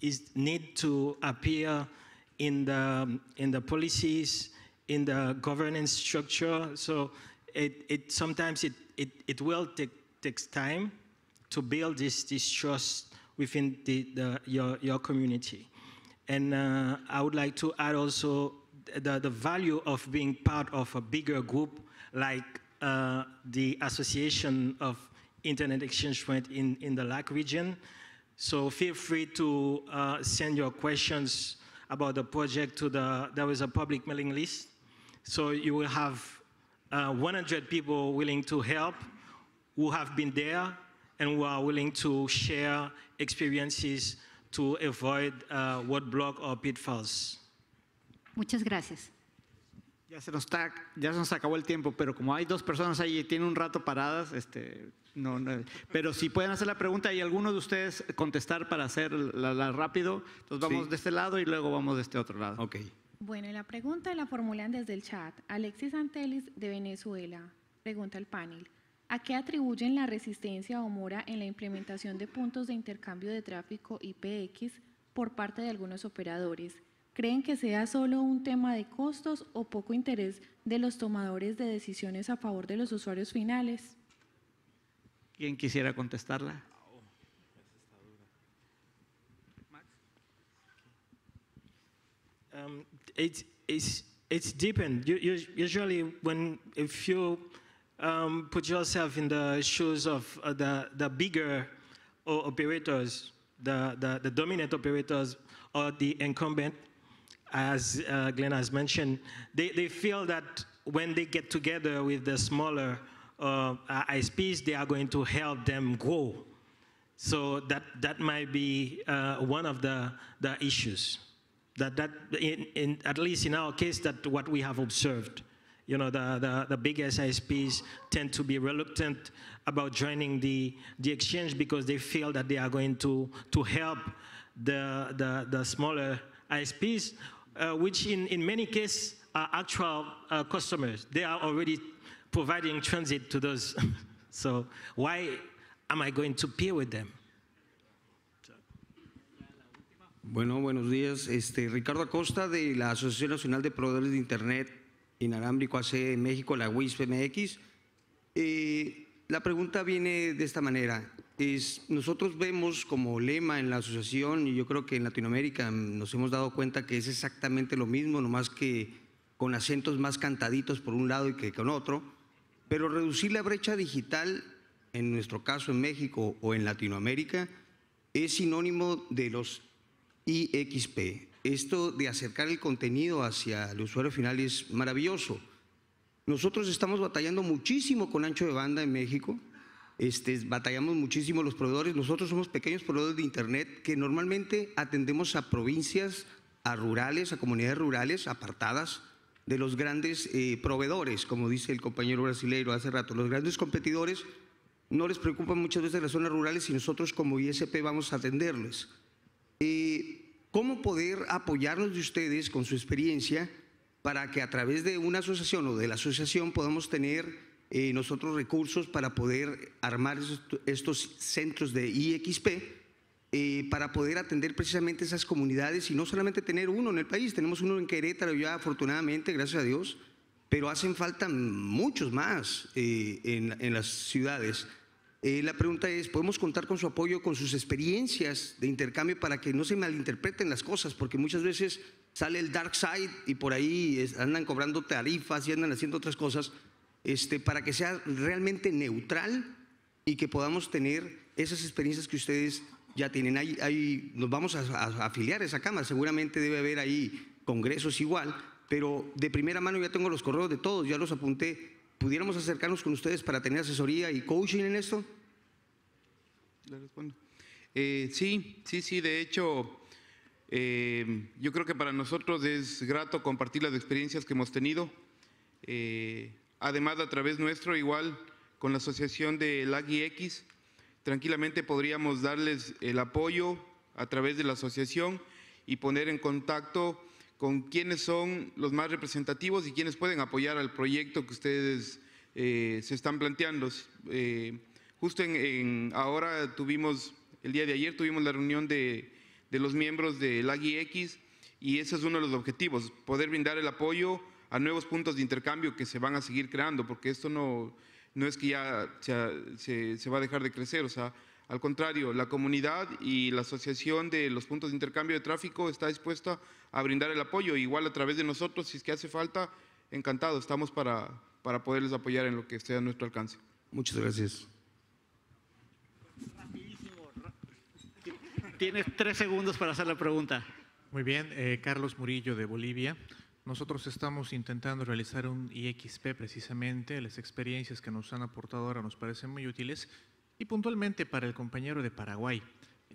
is need to appear in the in the policies, in the governance structure. So it, it sometimes it, it, it will take takes time to build this this trust within the, the your your community. And uh, I would like to add also the, the value of being part of a bigger group like uh, the Association of Internet Exchange Point in, in the LAC region so feel free to uh, send your questions about the project to the, there was a public mailing list. So you will have uh, 100 people willing to help who have been there and who are willing to share experiences to avoid uh, roadblock or pitfalls. Muchas gracias. Ya se, nos está, ya se nos acabó el tiempo, pero como hay dos personas ahí y tienen un rato paradas, este, No, no, pero si pueden hacer la pregunta y alguno de ustedes contestar para hacerla rápido, entonces vamos de este lado y luego vamos de este otro lado. Ok. Bueno, la pregunta la formulan desde el chat. Alexis Antelis de Venezuela pregunta al panel. ¿A qué atribuyen la resistencia o mora en la implementación de puntos de intercambio de tráfico IPX por parte de algunos operadores? ¿Creen que sea solo un tema de costos o poco interés de los tomadores de decisiones a favor de los usuarios finales? ¿Quién quisiera contestarla? Um, it's, it's, it's deepened. You, you, usually, when if you um, put yourself in the shoes of uh, the, the bigger uh, operators, the, the, the dominant operators or the incumbent, as uh, Glenn has mentioned, they, they feel that when they get together with the smaller uh, ISPs, they are going to help them grow. So that, that might be uh, one of the, the issues. That, that in, in, at least in our case, that what we have observed. You know, the, the, the big SISPs tend to be reluctant about joining the, the exchange because they feel that they are going to, to help the, the, the smaller ISPs, uh, which in, in many cases are actual uh, customers. They are already providing transit to those. so why am I going to peer with them? Bueno, buenos días. Este, Ricardo Acosta de la Asociación Nacional de Proveedores de Internet Inalámbrico AC en México, la WISPMX. Eh, la pregunta viene de esta manera. Es, nosotros vemos como lema en la asociación, y yo creo que en Latinoamérica nos hemos dado cuenta que es exactamente lo mismo, nomás que con acentos más cantaditos por un lado y que con otro, pero reducir la brecha digital, en nuestro caso en México o en Latinoamérica, es sinónimo de los IXP. Esto de acercar el contenido hacia el usuario final es maravilloso. Nosotros estamos batallando muchísimo con ancho de banda en México, este, batallamos muchísimo los proveedores. Nosotros somos pequeños proveedores de Internet que normalmente atendemos a provincias, a rurales, a comunidades rurales apartadas, de los grandes eh, proveedores, como dice el compañero brasileiro hace rato. Los grandes competidores no les preocupan muchas veces las zonas rurales y nosotros como ISP vamos a atenderles. Eh, ¿Cómo poder apoyarnos de ustedes con su experiencia para que a través de una asociación o de la asociación podamos tener eh, nosotros recursos para poder armar estos centros de IXP? Eh, para poder atender precisamente esas comunidades y no solamente tener uno en el país, tenemos uno en Querétaro ya afortunadamente, gracias a Dios, pero hacen falta muchos más eh, en, las ciudades. Eh, la pregunta es, ¿podemos contar con su apoyo, con sus experiencias de intercambio para que no se malinterpreten las cosas? Porque muchas veces sale el dark side y por ahí andan cobrando tarifas y andan haciendo otras cosas, este, para que sea realmente neutral y que podamos tener esas experiencias que ustedes ya tienen, ahí, nos vamos a, afiliar a esa Cámara, seguramente debe haber ahí congresos igual, pero de primera mano ya tengo los correos de todos, ya los apunté. ¿Pudiéramos acercarnos con ustedes para tener asesoría y coaching en esto? Eh, sí, sí, sí, de hecho, eh, yo creo que para nosotros es grato compartir las experiencias que hemos tenido. Eh, además, a través nuestro, igual con la asociación de Lagi X tranquilamente podríamos darles el apoyo a través de la asociación y poner en contacto con quienes son los más representativos y quienes pueden apoyar al proyecto que ustedes eh, se están planteando. Eh, justo en, ahora tuvimos, el día de ayer tuvimos la reunión de, de los miembros del x y ese es uno de los objetivos, poder brindar el apoyo a nuevos puntos de intercambio que se van a seguir creando, porque esto no, no es que ya se, va a dejar de crecer, o sea, al contrario, la comunidad y la asociación de los puntos de intercambio de tráfico está dispuesta a brindar el apoyo, igual a través de nosotros, si es que hace falta, encantado, estamos para, para poderles apoyar en lo que esté a nuestro alcance. Muchas gracias. Tienes tres segundos para hacer la pregunta. Muy bien, eh, Carlos Murillo de Bolivia. Nosotros estamos intentando realizar un IXP precisamente, las experiencias que nos han aportado ahora nos parecen muy útiles y puntualmente para el compañero de Paraguay.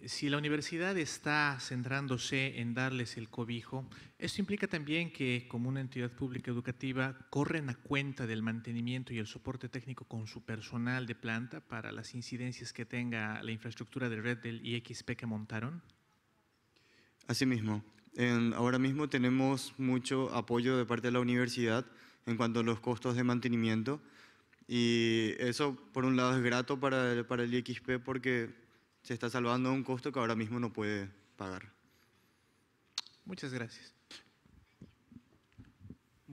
Si la universidad está centrándose en darles el cobijo, esto implica también que como una entidad pública educativa corren a cuenta del mantenimiento y el soporte técnico con su personal de planta para las incidencias que tenga la infraestructura de red del IXP que montaron. Asimismo, ahora mismo tenemos mucho apoyo de parte de la universidad en cuanto a los costos de mantenimiento y eso por un lado es grato para el, para el IXP porque se está salvando un costo que ahora mismo no puede pagar. Muchas gracias.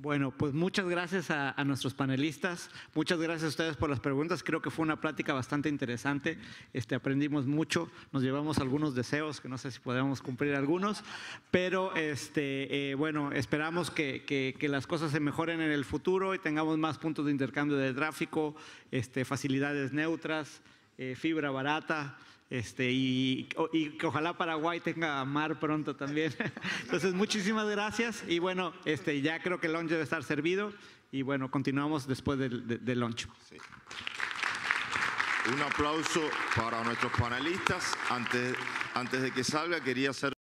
Bueno, pues muchas gracias a, nuestros panelistas, muchas gracias a ustedes por las preguntas, creo que fue una plática bastante interesante, este, aprendimos mucho, nos llevamos algunos deseos, que no sé si podemos cumplir algunos, pero este, eh, bueno, esperamos que, las cosas se mejoren en el futuro y tengamos más puntos de intercambio de tráfico, este, facilidades neutras, eh, fibra barata, este, y, y, que ojalá Paraguay tenga mar pronto también. Entonces, muchísimas gracias y bueno, este, ya creo que el lunch debe estar servido y bueno, continuamos después del, del lunch. Sí. Un aplauso para nuestros panelistas. Antes, antes de que salga, quería hacer...